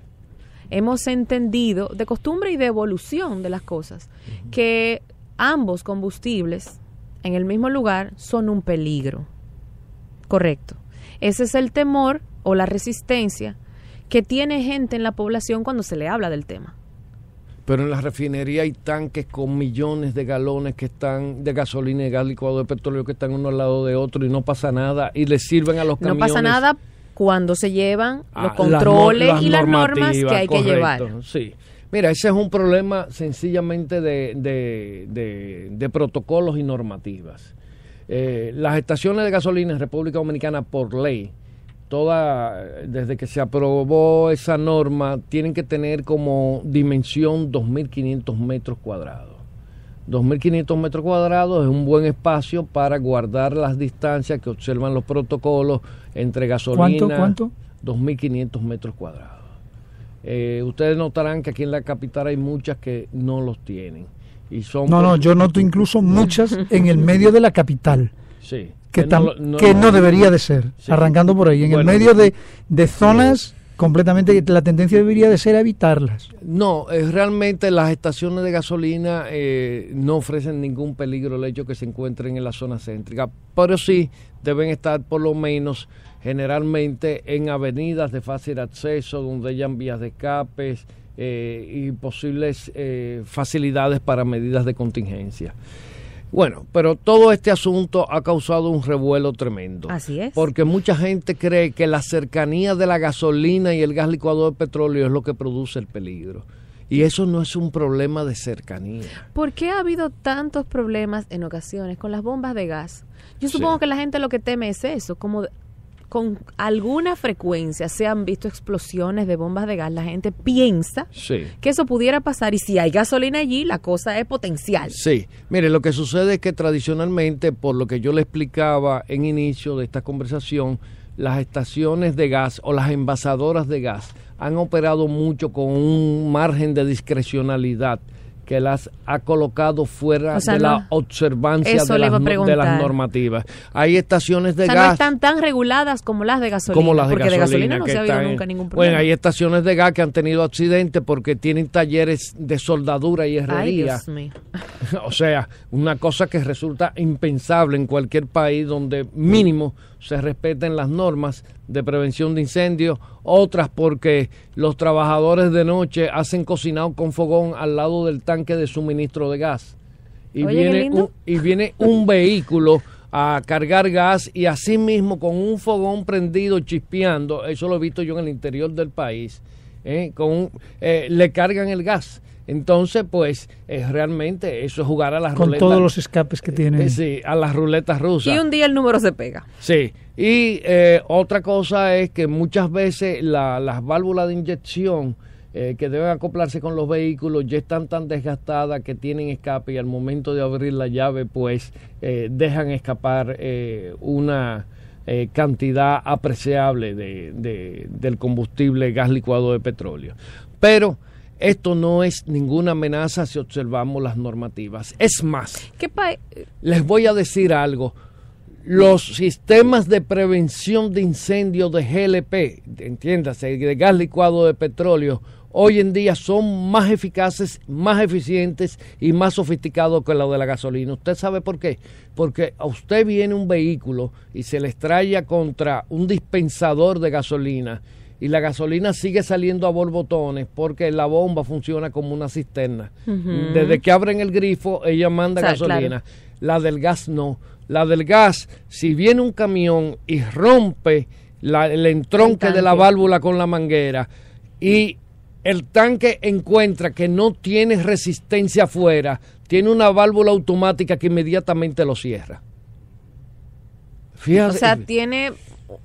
hemos entendido, de costumbre y de evolución de las cosas, que ambos combustibles en el mismo lugar son un peligro. Correcto. Ese es el temor o la resistencia que tiene gente en la población cuando se le habla del tema. Pero en la refinería hay tanques con millones de galones que están de gasolina y gas licuado de petróleo que están uno al lado de otro y no pasa nada y le sirven a los camiones. No pasa nada cuando se llevan los ah, controles y las normas que hay que llevar. Sí. Mira, ese es un problema sencillamente de, protocolos y normativas. Eh, las estaciones de gasolina en República Dominicana, por ley, toda, desde que se aprobó esa norma, tienen que tener como dimensión 2.500 metros cuadrados. 2.500 metros cuadrados es un buen espacio para guardar las distancias que observan los protocolos entre gasolina. ¿Cuánto? ¿Cuánto? 2.500 metros cuadrados. Eh, ustedes notarán que aquí en la capital hay muchas que no los tienen. Y son no, no, yo noto incluso muchas en el medio de la capital. Sí. Que, no, debería de ser, arrancando por ahí, en el medio de, zonas completamente la tendencia debería de ser evitarlas. No, eh, realmente las estaciones de gasolina eh, no ofrecen ningún peligro el hecho que se encuentren en la zona céntrica, pero sí deben estar por lo menos generalmente en avenidas de fácil acceso, donde hayan vías de escapes eh, y posibles eh, facilidades para medidas de contingencia. Bueno, pero todo este asunto ha causado un revuelo tremendo. Así es. Porque mucha gente cree que la cercanía de la gasolina y el gas licuado de petróleo es lo que produce el peligro. Y eso no es un problema de cercanía. ¿Por qué ha habido tantos problemas en ocasiones con las bombas de gas? Yo supongo que la gente lo que teme es eso, como con alguna frecuencia se han visto explosiones de bombas de gas, la gente piensa que eso pudiera pasar y si hay gasolina allí, la cosa es potencial. Sí, mire, lo que sucede es que tradicionalmente, por lo que yo le explicaba en inicio de esta conversación, las estaciones de gas o las envasadoras de gas han operado mucho con un margen de discrecionalidad que las ha colocado fuera de la observancia de las, normativas. Hay estaciones de gas No están tan reguladas como las de gasolina. porque de gasolina no se ha habido nunca ningún problema. Bueno, hay estaciones de gas que han tenido accidentes porque tienen talleres de soldadura y herrería. o sea, una cosa que resulta impensable en cualquier país donde mínimo se respeten las normas de prevención de incendios, otras porque los trabajadores de noche hacen cocinado con fogón al lado del tanque de suministro de gas. Y, viene, un, y viene un vehículo a cargar gas y así mismo con un fogón prendido chispeando, eso lo he visto yo en el interior del país, ¿eh? con, eh, le cargan el gas. Entonces, pues eh, realmente eso es jugar a las ruletas. Con todos los escapes que tienen. Eh, sí, a las ruletas rusas. Y un día el número se pega. Sí. Y eh, otra cosa es que muchas veces las válvulas de inyección que deben acoplarse con los vehículos ya están tan desgastadas que tienen escape y al momento de abrir la llave, pues dejan escapar una. cantidad apreciable del combustible gas licuado de petróleo. Pero esto no es ninguna amenaza si observamos las normativas. Es más, les voy a decir algo. Los sistemas de prevención de incendios de GLP, entiéndase, de gas licuado de petróleo, hoy en día son más eficaces, más eficientes y más sofisticados que los de la gasolina. ¿Usted sabe por qué? Porque a usted viene un vehículo y se le estrella contra un dispensador de gasolina y la gasolina sigue saliendo a borbotones porque la bomba funciona como una cisterna. Desde que abren el grifo, ella manda gasolina. La del gas no. La del gas, si viene un camión y rompe el entronque de la válvula con la manguera y el tanque encuentra que no tiene resistencia afuera, tiene una válvula automática que inmediatamente lo cierra. Fíjate, o sea, tiene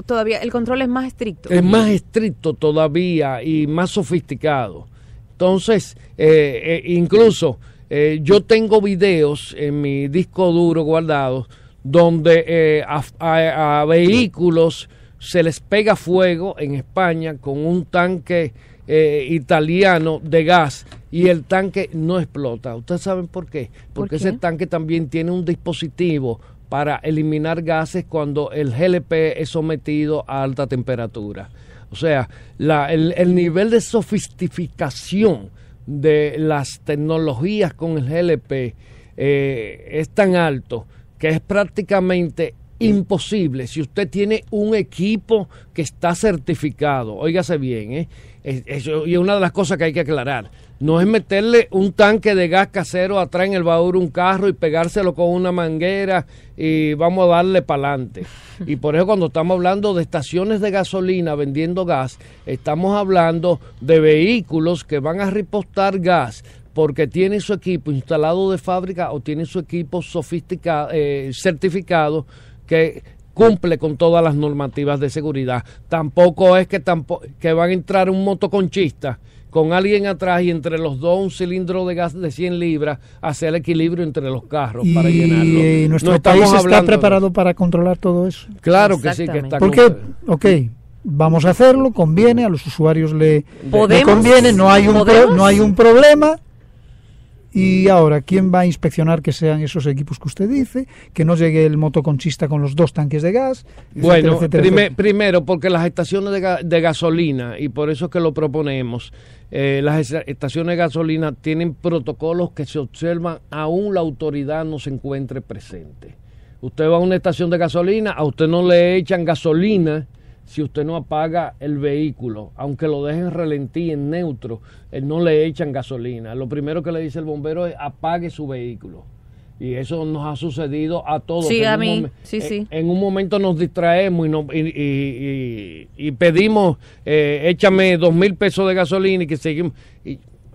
todavía el control es más estricto. Es más estricto todavía y más sofisticado. Entonces, eh, eh, incluso eh, yo tengo videos en mi disco duro guardado donde a, vehículos se les pega fuego en España con un tanque italiano de gas y el tanque no explota. ¿Ustedes saben por qué? Porque ese tanque también tiene un dispositivo para eliminar gases cuando el GLP es sometido a alta temperatura. O sea, el, nivel de sofisticación de las tecnologías con el GLP eh, es tan alto que es prácticamente imposible si usted tiene un equipo que está certificado. Óigase bien, ¿eh? Es, y una de las cosas que hay que aclarar no es meterle un tanque de gas casero atrás en el baúl un carro y pegárselo con una manguera y vamos a darle para adelante. Y por eso cuando estamos hablando de estaciones de gasolina vendiendo gas, estamos hablando de vehículos que van a repostar gas porque tienen su equipo instalado de fábrica o tienen su equipo sofisticado, eh, certificado que cumple con todas las normativas de seguridad. Tampoco es que, tampoco, que van a entrar un motoconchista con alguien atrás y entre los dos un cilindro de gas de 100 libras hacia el equilibrio entre los carros para llenarlo. Y eh, nuestro país está preparado para controlar todo eso. Claro que sí que está. Porque, ok, vamos a hacerlo, conviene, a los usuarios le, le conviene, no hay, un no hay un problema y ahora, ¿quién va a inspeccionar que sean esos equipos que usted dice? Que no llegue el motoconchista con los dos tanques de gas. bueno, primero, porque las estaciones de, gasolina, y por eso es que lo proponemos, eh, las estaciones de gasolina tienen protocolos que se observan aún la autoridad no se encuentre presente. Usted va a una estación de gasolina, a usted no le echan gasolina si usted no apaga el vehículo, aunque lo dejen ralentí en neutro, eh, no le echan gasolina. Lo primero que le dice el bombero es apague su vehículo. Y eso nos ha sucedido a todos. Sí, a mí. Eh, sí, En un momento nos distraemos y, pedimos, eh, échame dos mil pesos de gasolina y que seguimos.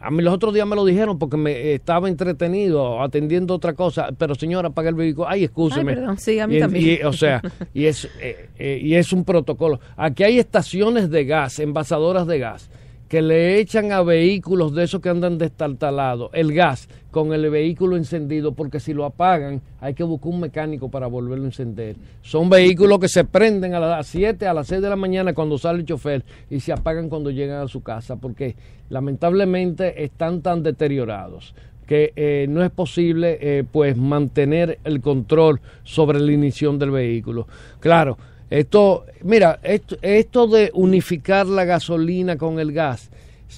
A mí los otros días me lo dijeron porque me eh, estaba entretenido atendiendo otra cosa, pero señora, paga el vehículo. Ay, escúcheme. sí, a mí también. Y, o sea, y es, eh, eh, y es un protocolo. Aquí hay estaciones de gas, envasadoras de gas que le echan a vehículos de esos que andan destartalados el gas con el vehículo encendido, porque si lo apagan hay que buscar un mecánico para volverlo a encender. Son vehículos que se prenden a las 7, a las 6 de la mañana cuando sale el chofer y se apagan cuando llegan a su casa, porque lamentablemente están tan deteriorados que eh, no es posible eh, pues mantener el control sobre la inición del vehículo. Claro, esto, mira, esto, de unificar la gasolina con el gas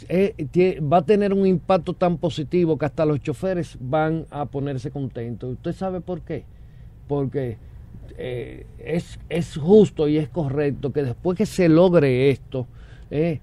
eh, va a tener un impacto tan positivo que hasta los choferes van a ponerse contentos. ¿Usted sabe por qué? Porque eh, es, es, justo y es correcto que después que se logre esto, eh,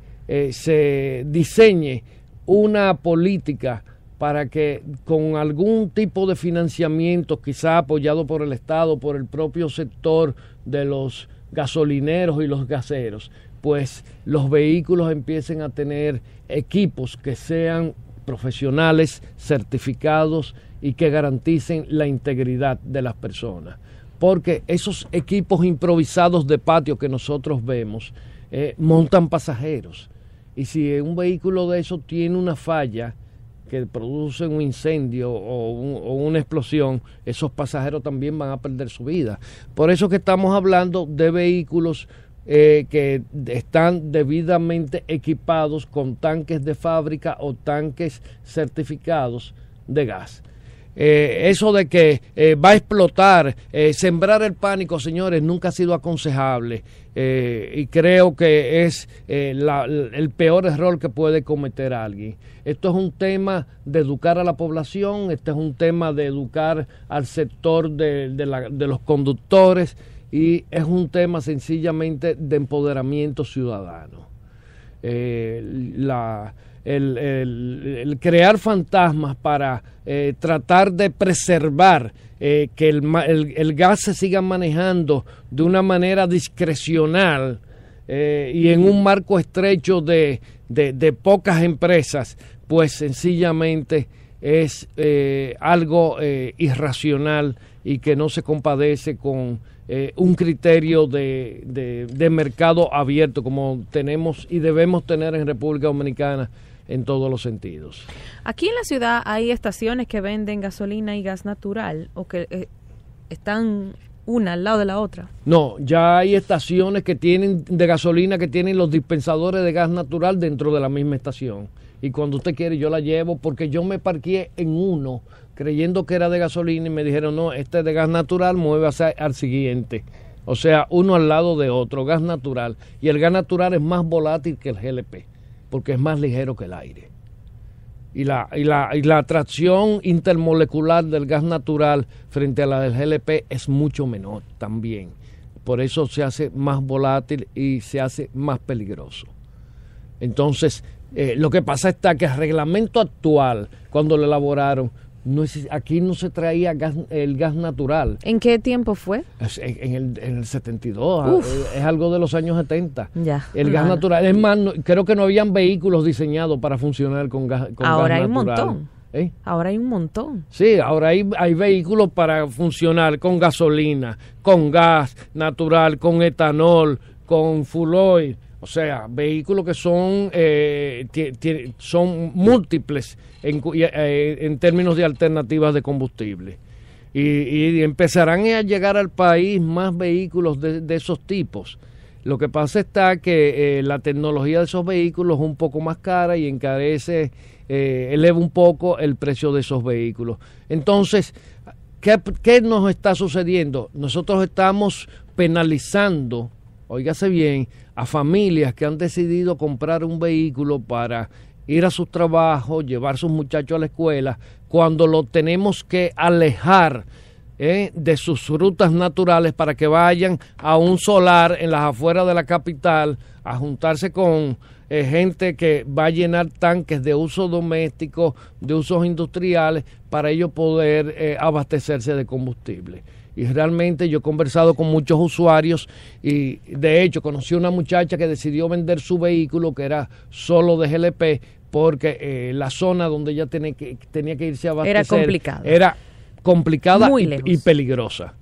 se diseñe una política para que con algún tipo de financiamiento, quizá apoyado por el Estado, por el propio sector de los gasolineros y los gaseros, pues los vehículos empiecen a tener equipos que sean profesionales, certificados y que garanticen la integridad de las personas. Porque esos equipos improvisados de patio que nosotros vemos eh, montan pasajeros. Y si un vehículo de eso tiene una falla, que producen un incendio o, una explosión, esos pasajeros también van a perder su vida. Por eso que estamos hablando de vehículos eh, que están debidamente equipados con tanques de fábrica o tanques certificados de gas. Eh, eso de que eh, va a explotar, eh, sembrar el pánico, señores, nunca ha sido aconsejable y creo que es el peor error que puede cometer alguien. Esto es un tema de educar a la población, este es un tema de educar al sector de, de los conductores y es un tema sencillamente de empoderamiento ciudadano. la el, crear fantasmas para eh, tratar de preservar eh, que el, el, gas se siga manejando de una manera discrecional eh, y en un marco estrecho de, de, pocas empresas, pues sencillamente es algo irracional y que no se compadece con un criterio de, de mercado abierto como tenemos y debemos tener en República Dominicana en todos los sentidos. Aquí en la ciudad hay estaciones que venden gasolina y gas natural o que eh, están una al lado de la otra. No, ya hay estaciones que tienen de gasolina que tienen los dispensadores de gas natural dentro de la misma estación. Y cuando usted quiere yo la llevo porque yo me parqué en uno creyendo que era de gasolina y me dijeron, "No, este es de gas natural, mueve al siguiente." O sea, uno al lado de otro, gas natural. Y el gas natural es más volátil que el GLP porque es más ligero que el aire. Y la, atracción intermolecular del gas natural frente a la del GLP es mucho menor también. Por eso se hace más volátil y se hace más peligroso. Entonces, eh, lo que pasa está que el reglamento actual, cuando lo elaboraron, aquí no se traía el gas natural. ¿En qué tiempo fue? En, el, en el, 72, ah, eh, es, algo de los años 70. Ya, el gas natural, es más, creo que no habían vehículos diseñados para funcionar con gas, ahora natural. Ahora hay un montón. ¿Eh? Ahora hay un montón. Sí, ahora hay, hay vehículos para funcionar con gasolina, con gas natural, con etanol, con full o sea, vehículos que son, eh, son múltiples eh, en, términos de alternativas de combustible. Y, empezarán a llegar al país más vehículos de, esos tipos. Lo que pasa está que eh, la tecnología de esos vehículos es un poco más cara y encarece, eleva un poco el precio de esos vehículos. Entonces, ¿qué, ¿qué, nos está sucediendo? Nosotros estamos penalizando óigase bien, a familias que han decidido comprar un vehículo para ir a sus trabajos, llevar a sus muchachos a la escuela, cuando lo tenemos que alejar eh, de sus rutas naturales para que vayan a un solar en las afueras de la capital a juntarse con eh, gente que va a llenar tanques de uso doméstico, de usos industriales, para ellos poder eh, abastecerse de combustible y realmente yo he conversado con muchos usuarios y de hecho conocí una muchacha que decidió vender su vehículo que era solo de GLP porque eh, la zona donde ella tenía que, tenía que irse a abastecer era complicada, era complicada y, peligrosa.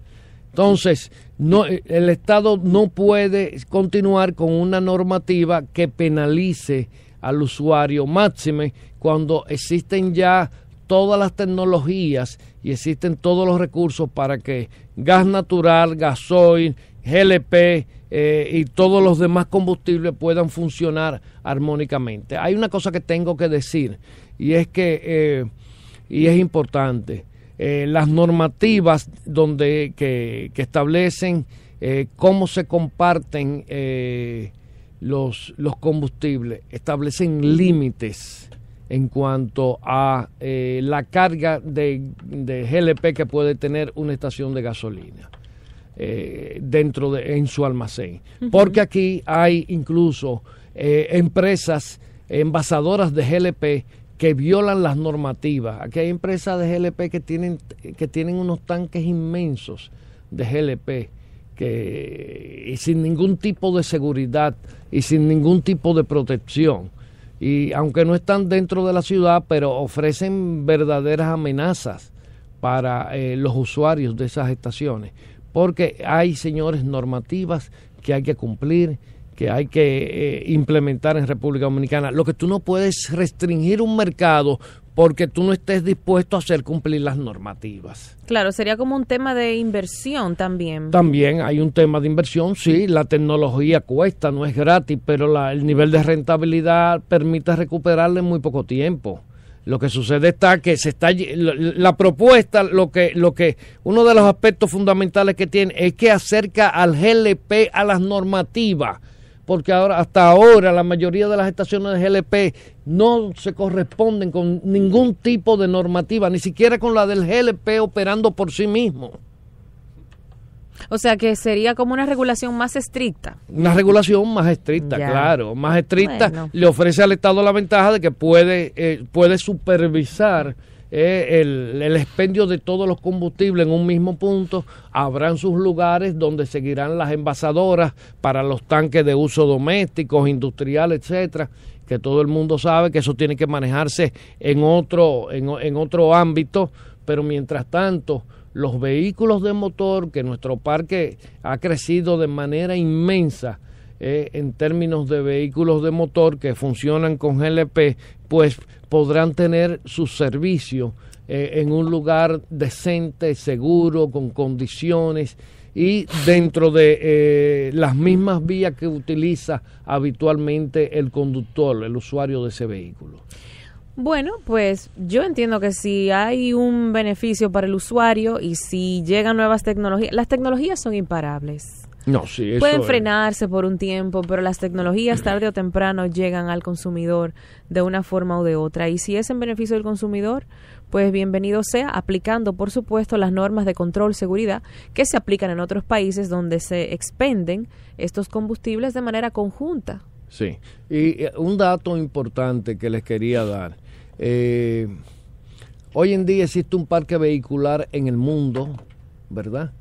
Entonces, no, eh, el Estado no puede continuar con una normativa que penalice al usuario máxime cuando existen ya todas las tecnologías y existen todos los recursos para que gas natural, gasoil, GLP eh, y todos los demás combustibles puedan funcionar armónicamente. Hay una cosa que tengo que decir y es que, eh, y es importante, eh, las normativas donde, que, establecen cómo se comparten los, los combustibles establecen límites en cuanto a eh, la carga de, GLP que puede tener una estación de gasolina eh, dentro de en su almacén. Porque aquí hay incluso eh, empresas envasadoras de GLP que violan las normativas. Aquí hay empresas de GLP que tienen, que tienen unos tanques inmensos de GLP que, y sin ningún tipo de seguridad y sin ningún tipo de protección y aunque no están dentro de la ciudad, pero ofrecen verdaderas amenazas para eh, los usuarios de esas estaciones, porque hay, señores, normativas que hay que cumplir que hay que eh, implementar en República Dominicana. Lo que tú no puedes restringir un mercado porque tú no estés dispuesto a hacer cumplir las normativas. Claro, sería como un tema de inversión también. También hay un tema de inversión, sí, la tecnología cuesta, no es gratis, pero la, el nivel de rentabilidad permite recuperarla en muy poco tiempo. Lo que sucede está que se está la propuesta, lo que, lo que uno de los aspectos fundamentales que tiene es que acerca al GLP a las normativas porque ahora, hasta ahora la mayoría de las estaciones de GLP no se corresponden con ningún tipo de normativa, ni siquiera con la del GLP operando por sí mismo. O sea que sería como una regulación más estricta. Una regulación más estricta, claro, más estricta. Le ofrece al Estado la ventaja de que puede, eh, puede supervisar eh, el, expendio de todos los combustibles en un mismo punto, habrán sus lugares donde seguirán las envasadoras para los tanques de uso doméstico, industrial, etcétera, que todo el mundo sabe que eso tiene que manejarse en otro, en otro ámbito, pero mientras tanto, los vehículos de motor, que nuestro parque ha crecido de manera inmensa, eh, en términos de vehículos de motor que funcionan con GLP, pues podrán tener su servicio eh, en un lugar decente, seguro, con condiciones y dentro de eh, las mismas vías que utiliza habitualmente el conductor, el usuario de ese vehículo. Bueno, pues yo entiendo que si hay un beneficio para el usuario y si llegan nuevas tecnologías, las tecnologías son imparables. Pueden frenarse por un tiempo, pero las tecnologías tarde o temprano llegan al consumidor de una forma o de otra. Y si es en beneficio del consumidor, pues bienvenido sea, aplicando, por supuesto, las normas de control seguridad que se aplican en otros países donde se expenden estos combustibles de manera conjunta. Sí, y eh, un dato importante que les quería dar. Eh, hoy en día existe un parque vehicular en el mundo, ¿verdad?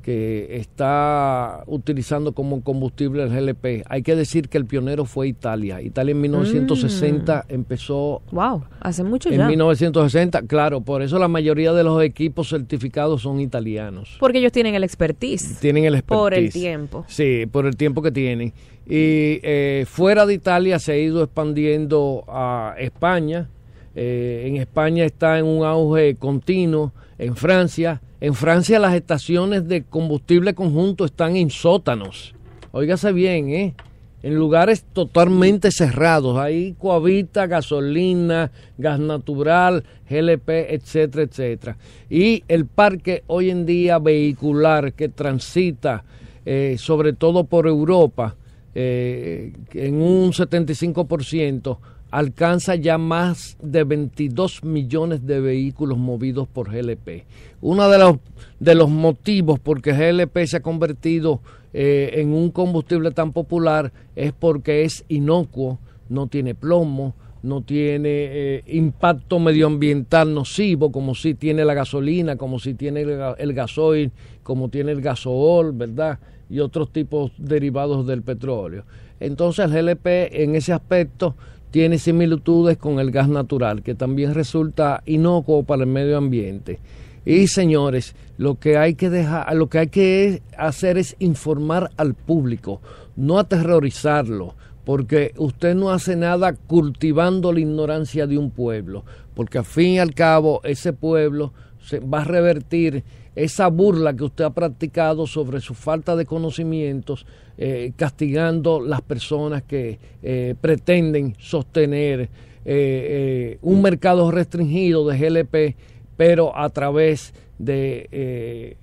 que está utilizando como combustible el GLP. Hay que decir que el pionero fue Italia. Italia en 1960 mm. empezó... ¡Wow! Hace mucho en ya. En 1960, claro, por eso la mayoría de los equipos certificados son italianos. Porque ellos tienen el expertise. Tienen el expertise. Por el tiempo. Sí, por el tiempo que tienen. Y eh, fuera de Italia se ha ido expandiendo a España. Eh, en España está en un auge continuo en Francia. En Francia las estaciones de combustible conjunto están en sótanos. Óigase bien, ¿eh? En lugares totalmente cerrados. Ahí cohabita gasolina, gas natural, GLP, etcétera, etcétera. Y el parque hoy en día vehicular que transita eh, sobre todo por Europa eh, en un 75%, alcanza ya más de 22 millones de vehículos movidos por GLP. Uno de los, de los motivos por que GLP se ha convertido eh, en un combustible tan popular es porque es inocuo, no tiene plomo, no tiene eh, impacto medioambiental nocivo como si tiene la gasolina, como si tiene el, gasoil, como tiene el gasol, ¿verdad? Y otros tipos derivados del petróleo. Entonces GLP en ese aspecto tiene similitudes con el gas natural, que también resulta inocuo para el medio ambiente. Y señores, lo que hay que dejar, lo que hay que hacer es informar al público, no aterrorizarlo, porque usted no hace nada cultivando la ignorancia de un pueblo, porque al fin y al cabo ese pueblo se va a revertir esa burla que usted ha practicado sobre su falta de conocimientos, eh, castigando las personas que eh, pretenden sostener eh, un mercado restringido de GLP, pero a través de,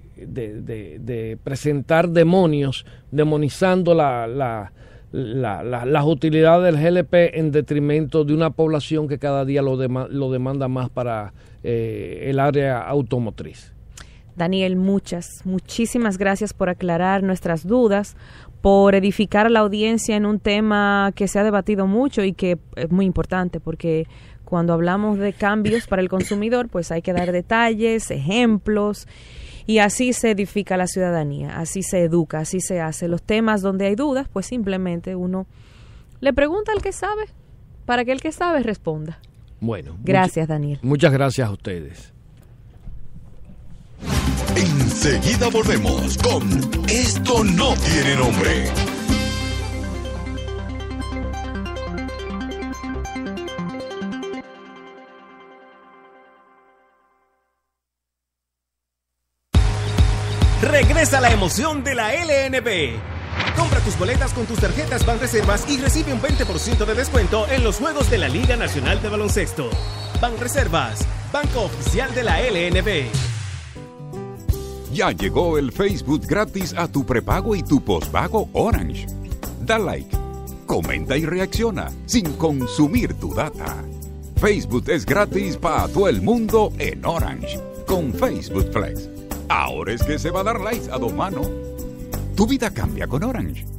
presentar demonios, demonizando las utilidades del GLP en detrimento de una población que cada día lo, demanda más para el área automotriz. Daniel, muchas, muchísimas gracias por aclarar nuestras dudas, por edificar a la audiencia en un tema que se ha debatido mucho y que es muy importante porque cuando hablamos de cambios para el consumidor, pues hay que dar detalles, ejemplos y así se edifica la ciudadanía, así se educa, así se hace. Los temas donde hay dudas, pues simplemente uno le pregunta al que sabe para que el que sabe responda. Bueno. Gracias, Daniel. Muchas gracias a ustedes. Enseguida volvemos con Esto no tiene nombre. Regresa la emoción de la LNB. Compra tus boletas con tus tarjetas Banreservas y recibe un 20% de descuento en los juegos de la Liga Nacional de Baloncesto. Banreservas, banco oficial de la LNB. Ya llegó el Facebook gratis a tu prepago y tu pospago Orange. Da like, comenta y reacciona sin consumir tu data. Facebook es gratis para todo el mundo en Orange con Facebook Flex. Ahora es que se va a dar like a dos manos. Tu vida cambia con Orange.